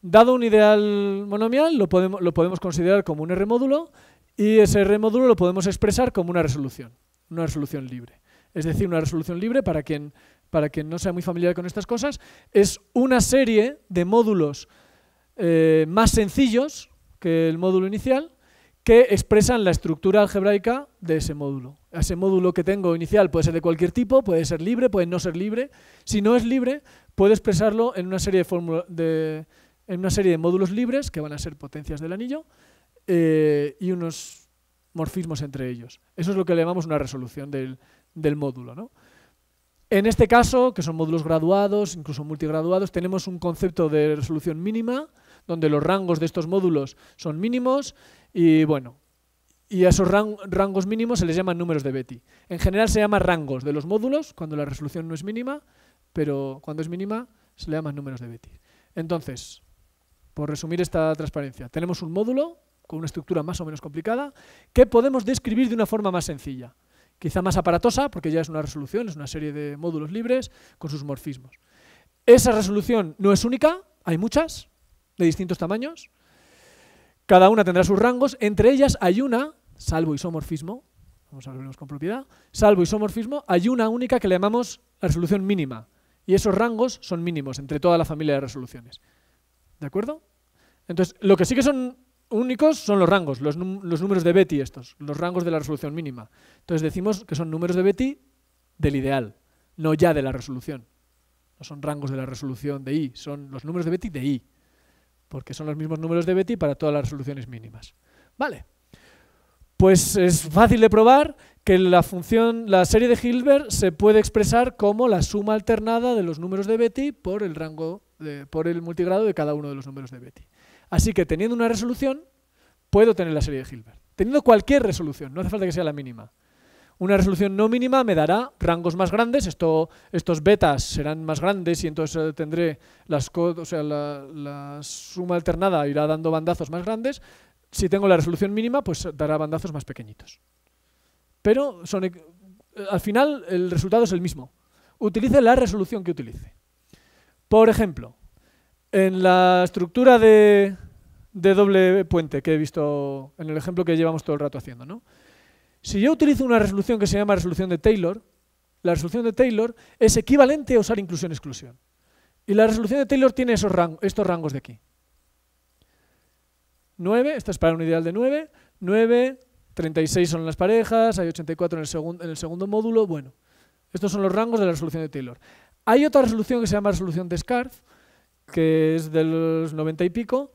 dado un ideal monomial, lo podemos, lo podemos considerar como un R módulo y ese R módulo lo podemos expresar como una resolución, una resolución libre. Es decir, una resolución libre, para quien, para quien no sea muy familiar con estas cosas, es una serie de módulos eh, más sencillos que el módulo inicial, que expresan la estructura algebraica de ese módulo. Ese módulo que tengo inicial puede ser de cualquier tipo, puede ser libre, puede no ser libre. Si no es libre, puede expresarlo en una serie en una serie de módulos libres, que van a ser potencias del anillo, eh, y unos morfismos entre ellos. Eso es lo que le llamamos una resolución del, módulo. ¿no? En este caso, que son módulos graduados, incluso multigraduados, tenemos un concepto de resolución mínima, donde los rangos de estos módulos son mínimos y bueno, y a esos rangos mínimos se les llaman números de Betty. En general se llama rangos de los módulos cuando la resolución no es mínima, pero cuando es mínima se le llaman números de Betty. Entonces, por resumir esta transparencia, tenemos un módulo con una estructura más o menos complicada, que podemos describir de una forma más sencilla, quizá más aparatosa, porque ya es una resolución, es una serie de módulos libres con sus morfismos. Esa resolución no es única, hay muchas, de distintos tamaños, cada una tendrá sus rangos, entre ellas hay una, salvo isomorfismo, vamos a verlo con propiedad, salvo isomorfismo, hay una única que le llamamos resolución mínima, y esos rangos son mínimos entre toda la familia de resoluciones. ¿De acuerdo? Entonces, lo que sí que son únicos son los rangos, los, números de Betty estos, los rangos de la resolución mínima. Entonces decimos que son números de Betty del ideal, no ya de la resolución. No son rangos de la resolución de I, son los números de Betty de I, porque son los mismos números de Betty para todas las resoluciones mínimas. Vale, pues es fácil de probar que la función, la serie de Hilbert se puede expresar como la suma alternada de los números de Betty por el rango, por el multigrado de cada uno de los números de Betty. Así que teniendo una resolución, puedo tener la serie de Hilbert. Teniendo cualquier resolución, no hace falta que sea la mínima. Una resolución no mínima me dará rangos más grandes, esto, estos betas serán más grandes y entonces eh, tendré las, o sea, la, suma alternada irá dando bandazos más grandes. Si tengo la resolución mínima, pues dará bandazos más pequeñitos. Pero son, al final el resultado es el mismo. Utilice la resolución que utilice. Por ejemplo, en la estructura de, doble puente que he visto en el ejemplo que llevamos todo el rato haciendo, ¿no? Si yo utilizo una resolución que se llama resolución de Taylor, la resolución de Taylor es equivalente a usar inclusión-exclusión. Y la resolución de Taylor tiene esos estos rangos de aquí. 9, esto es para un ideal de 9, 9, 36 son las parejas, hay 84 en el segundo módulo, bueno. Estos son los rangos de la resolución de Taylor. Hay otra resolución que se llama resolución de Scarf, que es de los 90 y pico,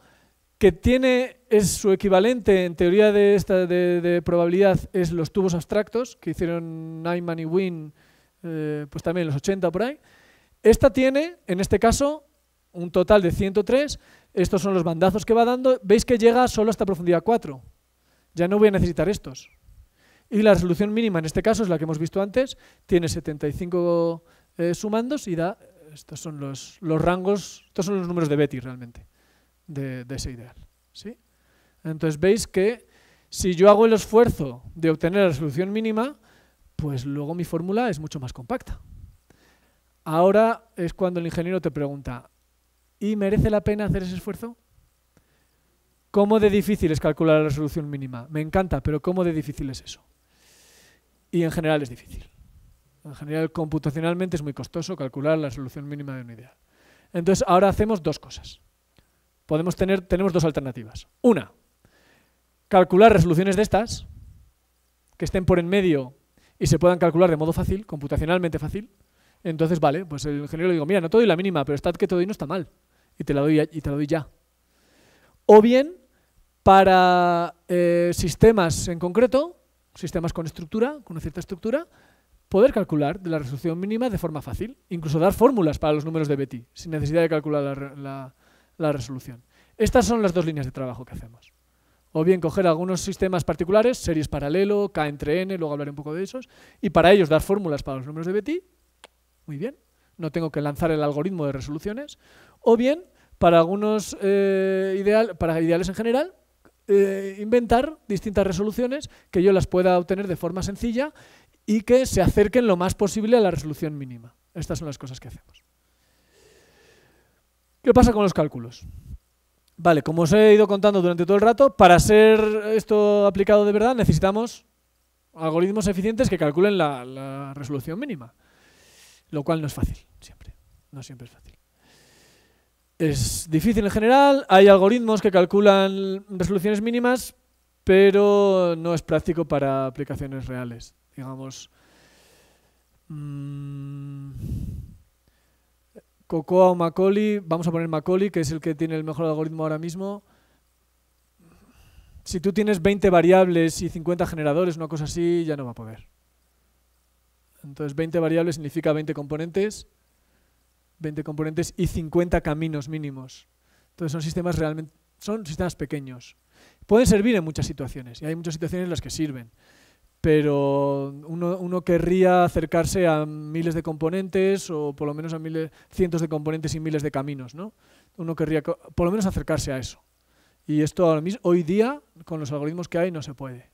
que tiene, es su equivalente en teoría de, esta, de, probabilidad, es los tubos abstractos que hicieron Nyman y Wynn, eh, pues también en los 80 por ahí. Esta tiene, en este caso, un total de 103. Estos son los bandazos que va dando. Veis que llega solo hasta profundidad 4. Ya no voy a necesitar estos. Y la resolución mínima, en este caso, es la que hemos visto antes, tiene 75 eh, sumandos y da estos son los, rangos, estos son los números de Betty realmente, de, ese ideal. ¿sí? Entonces veis que si yo hago el esfuerzo de obtener la resolución mínima, pues luego mi fórmula es mucho más compacta. Ahora es cuando el ingeniero te pregunta, ¿y merece la pena hacer ese esfuerzo? ¿Cómo de difícil es calcular la resolución mínima? Me encanta, pero ¿cómo de difícil es eso? Y en general es difícil. En general, computacionalmente es muy costoso calcular la solución mínima de un ideal. Entonces, ahora hacemos dos cosas. Podemos tener, tenemos dos alternativas. Una, calcular resoluciones de estas, que estén por en medio y se puedan calcular de modo fácil, computacionalmente fácil. Entonces, vale, pues el ingeniero le digo, mira, no te doy la mínima, pero está que te doy no está mal. Y te la doy, y te la doy ya. O bien, para eh, sistemas en concreto, sistemas con estructura, con una cierta estructura, poder calcular de la resolución mínima de forma fácil, incluso dar fórmulas para los números de Betty, sin necesidad de calcular la, resolución. Estas son las dos líneas de trabajo que hacemos. O bien coger algunos sistemas particulares, series paralelo, K entre N, luego hablaré un poco de esos, y para ellos dar fórmulas para los números de Betty, muy bien, no tengo que lanzar el algoritmo de resoluciones, o bien para algunos eh, ideales en general, eh, inventar distintas resoluciones que yo las pueda obtener de forma sencilla y que se acerquen lo más posible a la resolución mínima. Estas son las cosas que hacemos. ¿Qué pasa con los cálculos? Vale, como os he ido contando durante todo el rato, para ser esto aplicado de verdad necesitamos algoritmos eficientes que calculen la, la resolución mínima, lo cual no es fácil, siempre. No siempre es fácil. Es difícil en general, hay algoritmos que calculan resoluciones mínimas, pero no es práctico para aplicaciones reales digamos, mm, Cocoa o Macaulay, vamos a poner Macaulay, que es el que tiene el mejor algoritmo ahora mismo. Si tú tienes 20 variables y 50 generadores, una cosa así, ya no va a poder. Entonces 20 variables significa 20 componentes, 20 componentes y 50 caminos mínimos. Entonces son sistemas realmente, son sistemas pequeños. Pueden servir en muchas situaciones y hay muchas situaciones en las que sirven pero uno, querría acercarse a miles de componentes o por lo menos a miles, cientos de componentes y miles de caminos, ¿no? Uno querría por lo menos acercarse a eso. Y esto mismo, hoy día, con los algoritmos que hay, no se puede.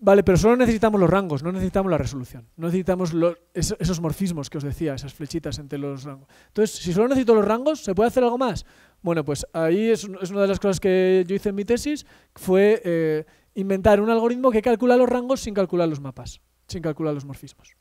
Vale, pero solo necesitamos los rangos, no necesitamos la resolución. No necesitamos esos, morfismos que os decía, esas flechitas entre los rangos. Entonces, si solo necesito los rangos, ¿se puede hacer algo más? Bueno, pues ahí es, una de las cosas que yo hice en mi tesis, fue eh, inventar un algoritmo que calcula los rangos sin calcular los mapas, sin calcular los morfismos.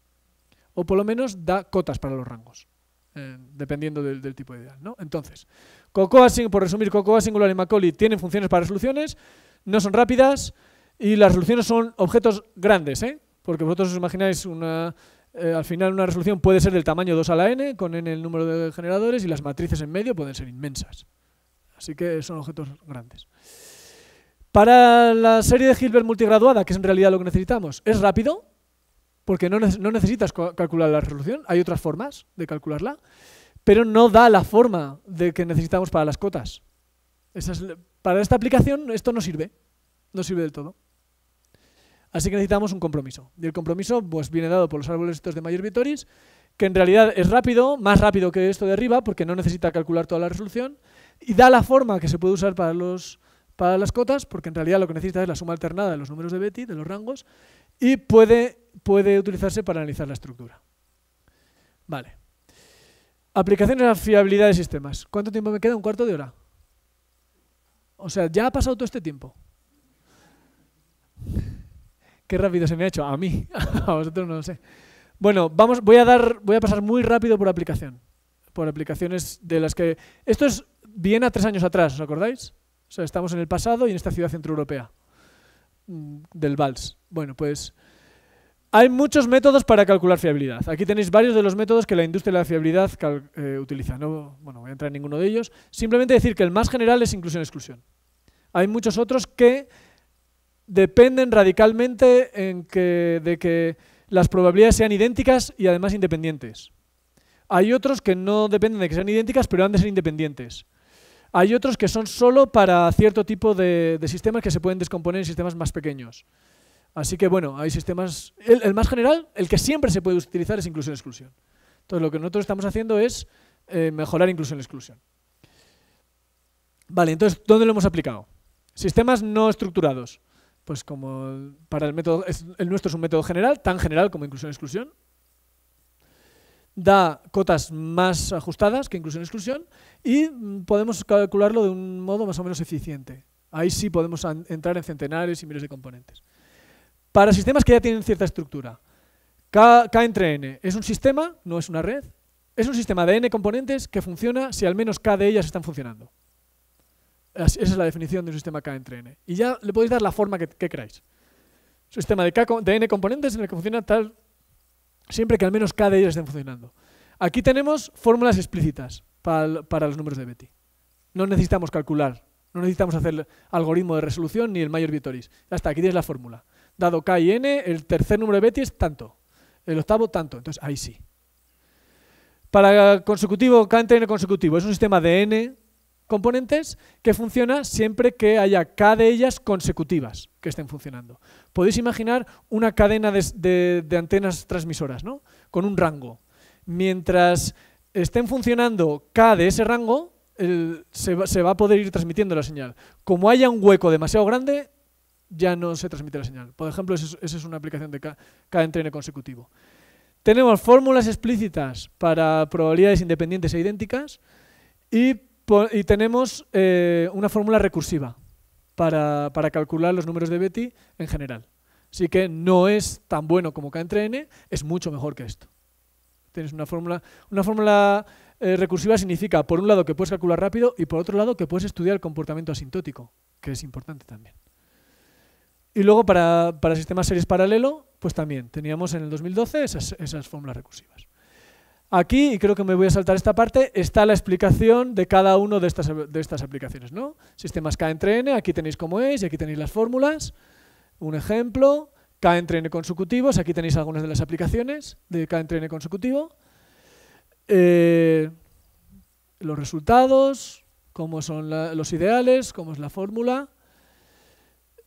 O por lo menos da cotas para los rangos, eh, dependiendo del, tipo ideal. ¿no? Entonces, Cocoa, por resumir, Cocoa, Singular y Macaulay tienen funciones para resoluciones, no son rápidas y las resoluciones son objetos grandes, ¿eh? porque vosotros os imagináis una... Eh, al final una resolución puede ser del tamaño 2 a la n, con n el número de generadores y las matrices en medio pueden ser inmensas. Así que son objetos grandes. Para la serie de Hilbert multigraduada, que es en realidad lo que necesitamos, es rápido, porque no, necesitas calcular la resolución, hay otras formas de calcularla, pero no da la forma de que necesitamos para las cotas. para esta aplicación esto no sirve, no sirve del todo. Así que necesitamos un compromiso. Y el compromiso pues, viene dado por los árboles estos de Mayor Vitoris, que en realidad es rápido, más rápido que esto de arriba, porque no necesita calcular toda la resolución, y da la forma que se puede usar para los para las cotas, porque en realidad lo que necesita es la suma alternada de los números de Betty, de los rangos, y puede, puede utilizarse para analizar la estructura. Vale. Aplicaciones a fiabilidad de sistemas. ¿Cuánto tiempo me queda? ¿Un cuarto de hora? O sea, ya ha pasado todo este tiempo. (laughs) Qué rápido se me ha hecho. A mí, (laughs) a vosotros no lo sé. Bueno, vamos, voy a dar, voy a pasar muy rápido por aplicación. Por aplicaciones de las que. Esto es bien a tres años atrás, ¿os acordáis? estamos en el pasado y en esta ciudad centroeuropea mm, del Vals. Bueno, pues hay muchos métodos para calcular fiabilidad. Aquí tenéis varios de los métodos que la industria de la fiabilidad eh, utiliza. No, voy a entrar en ninguno de ellos. Simplemente decir que el más general es inclusión-exclusión. Hay muchos otros que dependen radicalmente de que las probabilidades sean idénticas y además independientes. Hay otros que no dependen de que sean idénticas, pero han de ser independientes. Hay otros que son solo para cierto tipo de, sistemas que se pueden descomponer en sistemas más pequeños. Así que bueno, hay sistemas... El, más general, el que siempre se puede utilizar es inclusión-exclusión. Entonces lo que nosotros estamos haciendo es eh, mejorar inclusión-exclusión. Vale, entonces, ¿dónde lo hemos aplicado? Sistemas no estructurados. Pues como para el método, el nuestro es un método general, tan general como inclusión-exclusión da cotas más ajustadas que inclusión-exclusión y mm, podemos calcularlo de un modo más o menos eficiente. Ahí sí podemos entrar en centenares y miles de componentes. Para sistemas que ya tienen cierta estructura, K, entre N es un sistema, no es una red, es un sistema de N componentes que funciona si al menos K de ellas están funcionando. Esa es la definición de un sistema K entre N. Y ya le podéis dar la forma que, que queráis. Sistema de, K, de N componentes en el que funciona tal siempre que al menos cada de ellos estén funcionando. Aquí tenemos fórmulas explícitas para, los números de Betty. No necesitamos calcular, no necesitamos hacer algoritmo de resolución ni el mayor Vitoris. Ya está, aquí tienes la fórmula. Dado k y n, el tercer número de Betty es tanto, el octavo tanto, entonces ahí sí. Para consecutivo, k n consecutivo, es un sistema de n componentes que funciona siempre que haya K de ellas consecutivas que estén funcionando. Podéis imaginar una cadena de, antenas transmisoras, Con un rango. Mientras estén funcionando K de ese rango, se, va, a poder ir transmitiendo la señal. Como haya un hueco demasiado grande, ya no se transmite la señal. Por ejemplo, esa es una aplicación de cada, cada entrene consecutivo. Tenemos fórmulas explícitas para probabilidades independientes e idénticas y y tenemos eh, una fórmula recursiva para, calcular los números de Betty en general. Así que no es tan bueno como K entre N, es mucho mejor que esto. Tienes una fórmula, una fórmula eh, recursiva significa, por un lado, que puedes calcular rápido y por otro lado, que puedes estudiar el comportamiento asintótico, que es importante también. Y luego para, para sistemas series paralelo, pues también teníamos en el 2012 esas fórmulas recursivas. Aquí, y creo que me voy a saltar esta parte, está la explicación de cada una de estas, aplicaciones. ¿no? Sistemas K entre N, aquí tenéis cómo es y aquí tenéis las fórmulas. Un ejemplo, K entre N consecutivos, aquí tenéis algunas de las aplicaciones de K entre N consecutivo. Eh, los resultados, cómo son los ideales, cómo es la fórmula.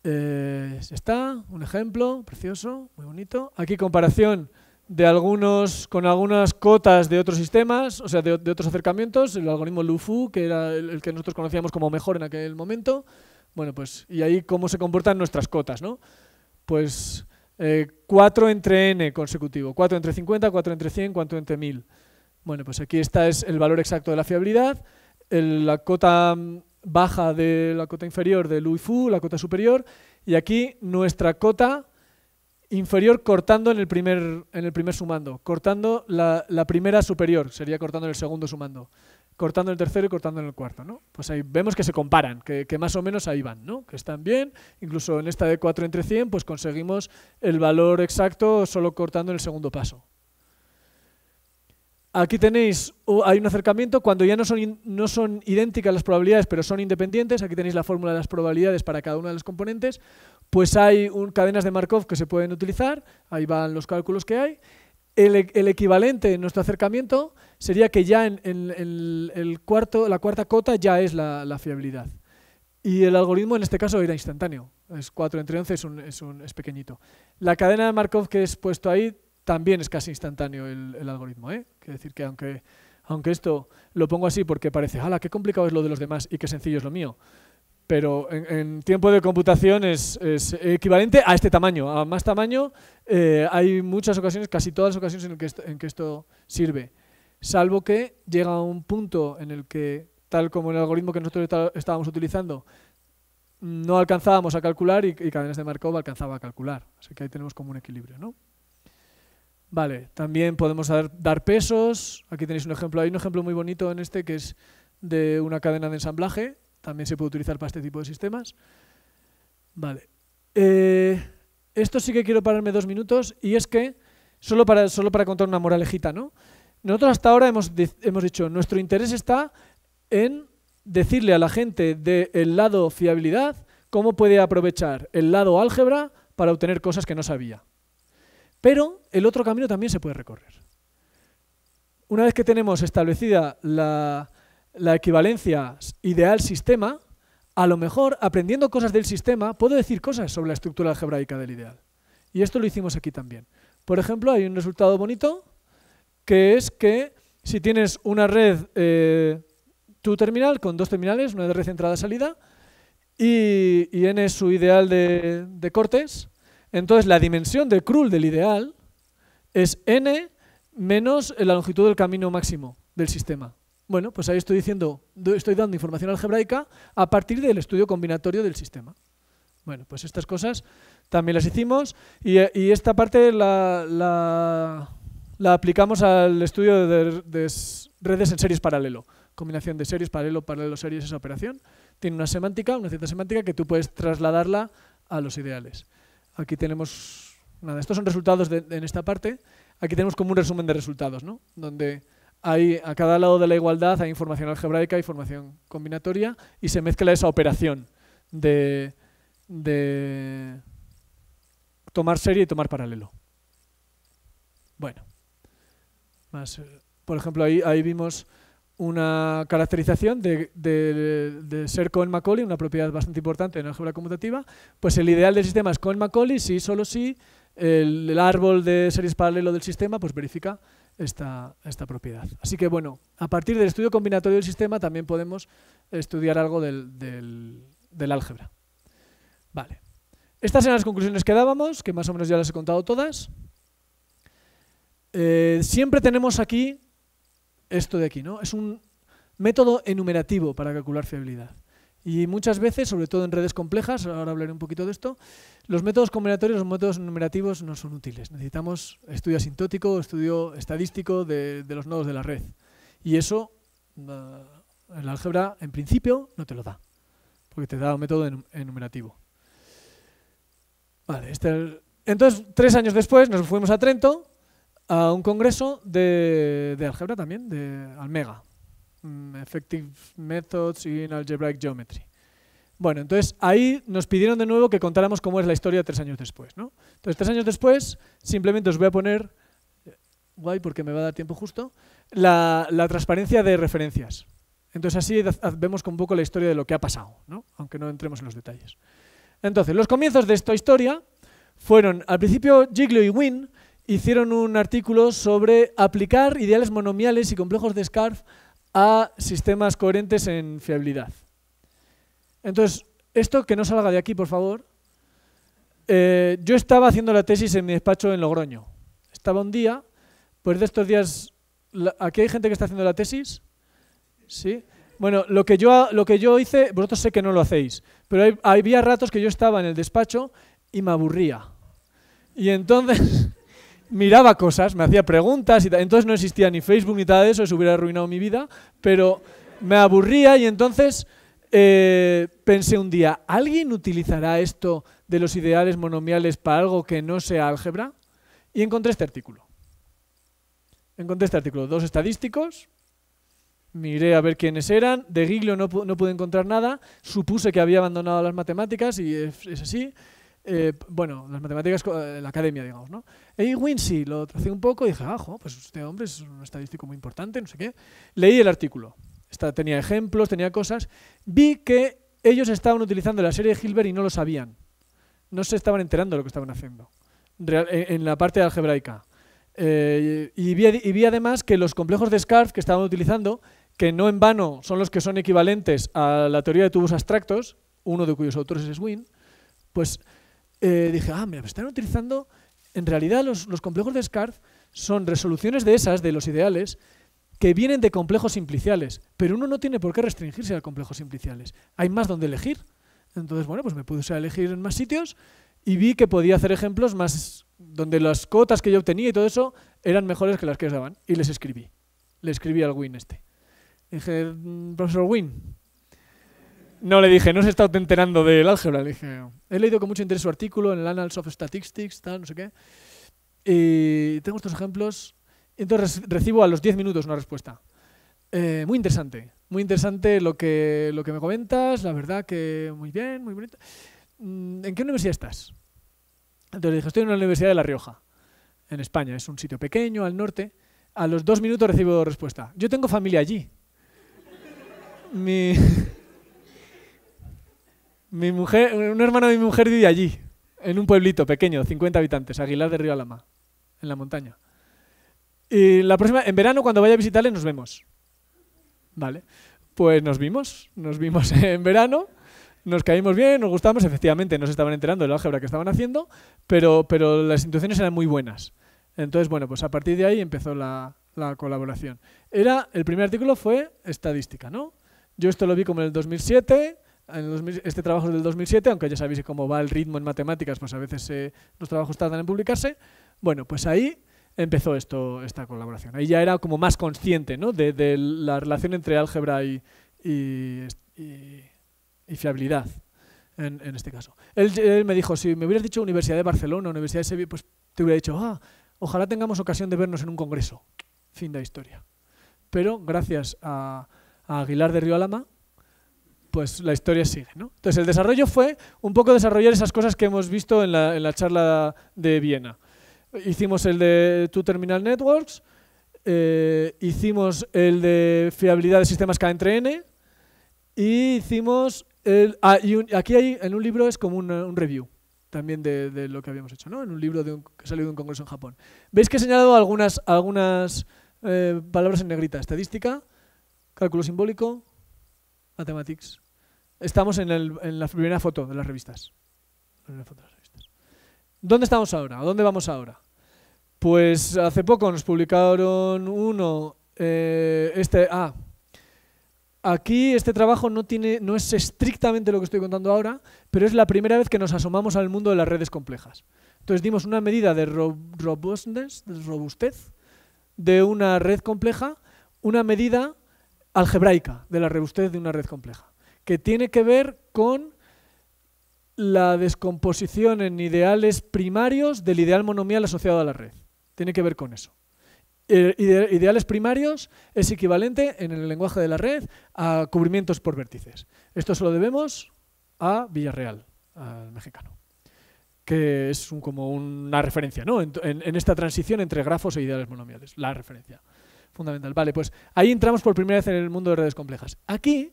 Eh, está, un ejemplo, precioso, muy bonito. Aquí comparación de algunos, con algunas cotas de otros sistemas, o sea, de, otros acercamientos, el algoritmo LUFU, que era el, que nosotros conocíamos como mejor en aquel momento, bueno, pues, y ahí cómo se comportan nuestras cotas, ¿no? Pues 4 eh, entre n consecutivo, 4 entre 50, 4 entre 100, 4 entre 1000. Bueno, pues aquí está es el valor exacto de la fiabilidad, la cota mm, baja de la cota inferior de LUFU, la cota superior, y aquí nuestra cota inferior cortando en el primer, en el primer sumando, cortando la, primera superior, sería cortando en el segundo sumando, cortando el tercero y cortando en el cuarto. ¿no? Pues ahí vemos que se comparan, que, más o menos ahí van, ¿no? que están bien. Incluso en esta de 4 entre 100 pues conseguimos el valor exacto solo cortando en el segundo paso. Aquí tenéis, oh, hay un acercamiento, cuando ya no son, no son idénticas las probabilidades, pero son independientes, aquí tenéis la fórmula de las probabilidades para cada una de las componentes, pues hay cadenas de Markov que se pueden utilizar, ahí van los cálculos que hay. El, equivalente en nuestro acercamiento sería que ya en, el cuarto, la cuarta cota ya es la, fiabilidad. Y el algoritmo en este caso era instantáneo, es 4 entre 11, es, un, es pequeñito. La cadena de Markov que es puesto ahí también es casi instantáneo el, algoritmo. ¿eh? decir que aunque, aunque esto lo pongo así porque parece, ¡hala, qué complicado es lo de los demás y qué sencillo es lo mío! Pero en, tiempo de computación es, equivalente a este tamaño. A más tamaño eh, hay muchas ocasiones, casi todas las ocasiones en, que esto, que esto sirve. Salvo que llega a un punto en el que, tal como el algoritmo que nosotros estábamos utilizando, no alcanzábamos a calcular y, y cadenas de Markov alcanzaba a calcular. Así que ahí tenemos como un equilibrio, ¿no? Vale, también podemos dar pesos. Aquí tenéis un ejemplo. Hay un ejemplo muy bonito en este que es de una cadena de ensamblaje. También se puede utilizar para este tipo de sistemas. Vale. Eh, esto sí que quiero pararme dos minutos y es que, solo para, solo para contar una moralejita, ¿no? Nosotros hasta ahora hemos, hemos dicho, nuestro interés está en decirle a la gente del lado fiabilidad cómo puede aprovechar el lado álgebra para obtener cosas que no sabía. Pero el otro camino también se puede recorrer. Una vez que tenemos establecida la, equivalencia ideal-sistema, a lo mejor aprendiendo cosas del sistema puedo decir cosas sobre la estructura algebraica del ideal. Y esto lo hicimos aquí también. Por ejemplo, hay un resultado bonito que es que si tienes una red, eh, tu terminal con dos terminales, una de red entrada-salida, y, en su ideal de cortes, entonces la dimensión de Krull del ideal es n menos la longitud del camino máximo del sistema. Bueno, pues ahí estoy diciendo, estoy dando información algebraica a partir del estudio combinatorio del sistema. Bueno, pues estas cosas también las hicimos y, eh, esta parte la, aplicamos al estudio de, de redes en series paralelo. Combinación de series, paralelo, paralelo, series, esa operación. Tiene una semántica, una cierta semántica que tú puedes trasladarla a los ideales. Aquí tenemos, nada, estos son resultados en esta parte. Aquí tenemos como un resumen de resultados, ¿no? Donde hay, a cada lado de la igualdad hay información algebraica, y información combinatoria, y se mezcla esa operación de, de tomar serie y tomar paralelo. Bueno, más, eh, por ejemplo, ahí, ahí vimos una caracterización de, ser Cohen-Macaulay, una propiedad bastante importante en álgebra conmutativa, pues el ideal del sistema es Cohen-Macaulay si solo si el, árbol de series paralelo del sistema pues verifica esta, propiedad. Así que bueno, a partir del estudio combinatorio del sistema también podemos estudiar algo del, álgebra. Vale. Estas eran las conclusiones que dábamos, que más o menos ya las he contado todas. Eh, siempre tenemos aquí esto de aquí, ¿no? Es un método enumerativo para calcular fiabilidad. Y muchas veces, sobre todo en redes complejas, ahora hablaré un poquito de esto, los métodos combinatorios, los métodos enumerativos no son útiles. Necesitamos estudio asintótico, estudio estadístico de, los nodos de la red. Y eso eh, el álgebra, en principio, no te lo da, porque te da un método enumerativo. Vale, este, entonces, tres años después nos fuimos a Trento a un congreso de, de álgebra también, de Almega, mm, Effective Methods in Algebraic Geometry. Bueno, entonces ahí nos pidieron de nuevo que contáramos cómo es la historia tres años después. ¿no? Entonces, tres años después, simplemente os voy a poner, eh, guay porque me va a dar tiempo justo, la, la transparencia de referencias. Entonces así vemos un poco la historia de lo que ha pasado, ¿no? aunque no entremos en los detalles. Entonces, los comienzos de esta historia fueron, al principio, Giglio y Wynne hicieron un artículo sobre aplicar ideales monomiales y complejos de SCARF a sistemas coherentes en fiabilidad. Entonces, esto que no salga de aquí, por favor. Eh, yo estaba haciendo la tesis en mi despacho en Logroño. Estaba un día, pues de estos días, ¿aquí hay gente que está haciendo la tesis? ¿Sí? Bueno, lo que yo, lo que yo hice, vosotros sé que no lo hacéis, pero hay, había ratos que yo estaba en el despacho y me aburría. Y entonces... (laughs) miraba cosas, me hacía preguntas y tal. Entonces no existía ni Facebook ni nada de eso, eso hubiera arruinado mi vida, pero me aburría y entonces eh, pensé un día, ¿alguien utilizará esto de los ideales monomiales para algo que no sea álgebra? Y encontré este artículo. Encontré este artículo, dos estadísticos, miré a ver quiénes eran, de Giglio no, pude encontrar nada, supuse que había abandonado las matemáticas y es así. Eh, bueno, las matemáticas, eh, la academia, digamos, ¿no? Y Winsey lo tracé un poco y dije, ah, jo, pues este hombre es un estadístico muy importante, no sé qué. Leí el artículo. tenía ejemplos, tenía cosas. Vi que ellos estaban utilizando la serie de Hilbert y no lo sabían. No se estaban enterando de lo que estaban haciendo. en la parte algebraica. Eh, y, vi, y, vi, además que los complejos de Scarf que estaban utilizando, que no en vano son los que son equivalentes a la teoría de tubos abstractos, uno de cuyos autores es Win, pues eh, dije, ah, mira, me están utilizando, en realidad los, complejos de SCARF son resoluciones de esas, de los ideales, que vienen de complejos simpliciales, pero uno no tiene por qué restringirse a complejos simpliciales. Hay más donde elegir. Entonces, bueno, pues me puse a elegir en más sitios y vi que podía hacer ejemplos más donde las cotas que yo obtenía y todo eso eran mejores que las que os daban. Y les escribí. Le escribí al Win este. Dije, mm, profesor Win, no, le dije, no se está enterando del álgebra. Le dije, he leído con mucho interés su artículo en el Annals of Statistics, tal, no sé qué. Y tengo estos ejemplos. Entonces recibo a los 10 minutos una respuesta. Eh, muy interesante, muy interesante lo que, lo que me comentas, la verdad que muy bien, muy bonito. Mm, ¿En qué universidad estás? Entonces le dije, estoy en la Universidad de La Rioja, en España, es un sitio pequeño, al norte. A los dos minutos recibo respuesta. Yo tengo familia allí. Mi, mi mujer, un hermano de mi mujer vive allí, en un pueblito pequeño, 50 habitantes, Aguilar de Río Alama, en la montaña. Y la próxima, en verano, cuando vaya a visitarle, nos vemos. Vale. Pues nos vimos, nos vimos (laughs) en verano, nos caímos bien, nos gustamos, efectivamente, no se estaban enterando del álgebra que estaban haciendo, pero, pero las intuiciones eran muy buenas. Entonces, bueno, pues a partir de ahí empezó la, colaboración. Era, el primer artículo fue estadística, ¿no? Yo esto lo vi como en el 2007, este trabajo es del 2007, aunque ya sabéis cómo va el ritmo en matemáticas, pues a veces eh, los trabajos tardan en publicarse. Bueno, pues ahí empezó esto, esta colaboración. Ahí ya era como más consciente ¿no? de, la relación entre álgebra y, y, fiabilidad, en, este caso. Él, me dijo, si me hubieras dicho Universidad de Barcelona, Universidad de Sevilla, pues te hubiera dicho, ah, ojalá tengamos ocasión de vernos en un congreso. Fin de historia. Pero gracias a, a Aguilar de Río Alama, pues la historia sigue. ¿no? Entonces el desarrollo fue un poco desarrollar esas cosas que hemos visto en la, en la charla de Viena. Hicimos el de Two Terminal Networks, eh, hicimos el de fiabilidad de sistemas K entre N y hicimos el... Ah, aquí hay, en un libro es como un, eh, un review también de, lo que habíamos hecho, ¿no? en un libro de un, que salió de un congreso en Japón. Veis que he señalado algunas, algunas eh, palabras en negrita. Estadística, cálculo simbólico, mathematics. Estamos en, la primera foto de las revistas. ¿Dónde estamos ahora? ¿A dónde vamos ahora? Pues hace poco nos publicaron uno, eh, este, ah, aquí este trabajo no, tiene, no es estrictamente lo que estoy contando ahora, pero es la primera vez que nos asomamos al mundo de las redes complejas. Entonces dimos una medida de robustez de una red compleja, una medida algebraica de la robustez de una red compleja que tiene que ver con la descomposición en ideales primarios del ideal monomial asociado a la red. Tiene que ver con eso. Eh, ideales primarios es equivalente en el lenguaje de la red a cubrimientos por vértices. Esto se lo debemos a Villarreal, al mexicano, que es como una referencia ¿no? en, en, esta transición entre grafos e ideales monomiales, la referencia fundamental. Vale, pues ahí entramos por primera vez en el mundo de redes complejas. Aquí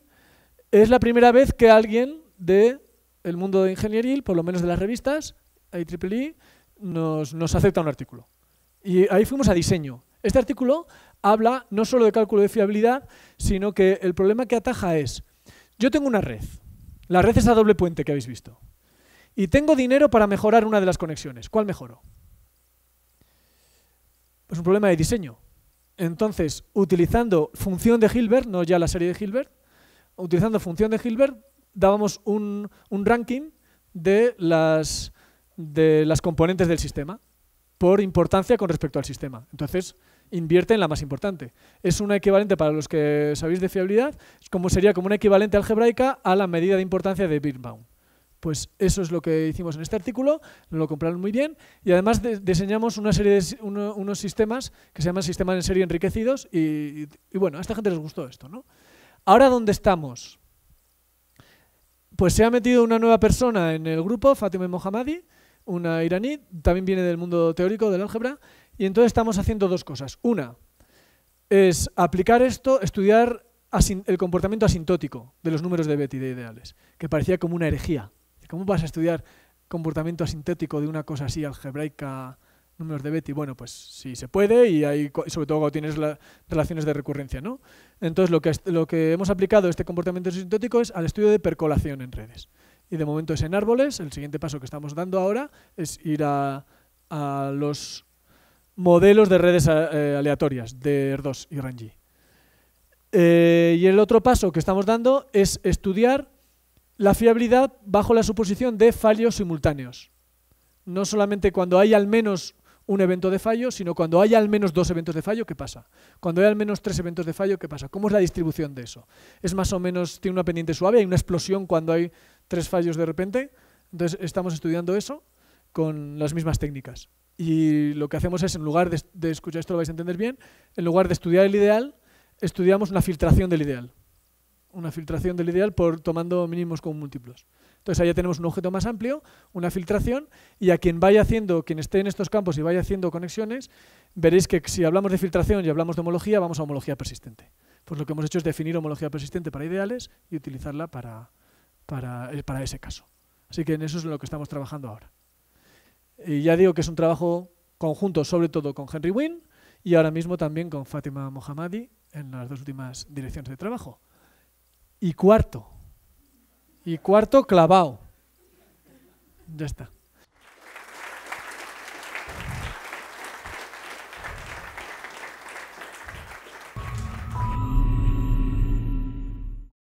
es la primera vez que alguien del el mundo de ingeniería, por lo menos de las revistas, IEEE, nos, acepta un artículo. Y ahí fuimos a diseño. Este artículo habla no solo de cálculo de fiabilidad, sino que el problema que ataja es, yo tengo una red, la red es a doble puente que habéis visto, y tengo dinero para mejorar una de las conexiones. ¿Cuál mejoro? Es pues un problema de diseño. Entonces, utilizando función de Hilbert, no ya la serie de Hilbert, utilizando función de Hilbert, dábamos un, ranking de las, de las componentes del sistema por importancia con respecto al sistema. Entonces, invierte en la más importante. Es una equivalente, para los que sabéis de fiabilidad, como sería como una equivalente algebraica a la medida de importancia de Birnbaum. Pues eso es lo que hicimos en este artículo, lo compraron muy bien y además diseñamos una serie de unos sistemas que se llaman sistemas en serie enriquecidos y, y, bueno, a esta gente les gustó esto, ¿no? Ahora, ¿dónde estamos? Pues se ha metido una nueva persona en el grupo, Fatime Mohammadi, una iraní, también viene del mundo teórico del álgebra, y entonces estamos haciendo dos cosas. Una es aplicar esto, estudiar el comportamiento asintótico de los números de Betty de ideales, que parecía como una herejía. ¿Cómo vas a estudiar comportamiento asintético de una cosa así algebraica? números de Betty. Bueno, pues sí se puede y hay, sobre todo cuando tienes relaciones de recurrencia, ¿no? Entonces lo que, lo que hemos aplicado este comportamiento sintético es al estudio de percolación en redes. Y de momento es en árboles. El siguiente paso que estamos dando ahora es ir a, los modelos de redes eh, aleatorias de r 2 y RANGI. Eh, y el otro paso que estamos dando es estudiar la fiabilidad bajo la suposición de fallos simultáneos. No solamente cuando hay al menos un evento de fallo, sino cuando haya al menos dos eventos de fallo, ¿qué pasa? Cuando hay al menos tres eventos de fallo, ¿qué pasa? ¿Cómo es la distribución de eso? ¿Es más o menos, tiene una pendiente suave, hay una explosión cuando hay tres fallos de repente? Entonces estamos estudiando eso con las mismas técnicas. Y lo que hacemos es, en lugar de, de escuchar esto, lo vais a entender bien, en lugar de estudiar el ideal, estudiamos una filtración del ideal. Una filtración del ideal por tomando mínimos con múltiplos. Entonces ahí tenemos un objeto más amplio, una filtración, y a quien vaya haciendo, quien esté en estos campos y vaya haciendo conexiones, veréis que si hablamos de filtración y hablamos de homología, vamos a homología persistente. Pues lo que hemos hecho es definir homología persistente para ideales y utilizarla para, para, eh, para ese caso. Así que en eso es lo que estamos trabajando ahora. Y ya digo que es un trabajo conjunto, sobre todo con Henry Wynne y ahora mismo también con Fátima Mohammadi en las dos últimas direcciones de trabajo. Y cuarto, y cuarto, clavado. Ya está.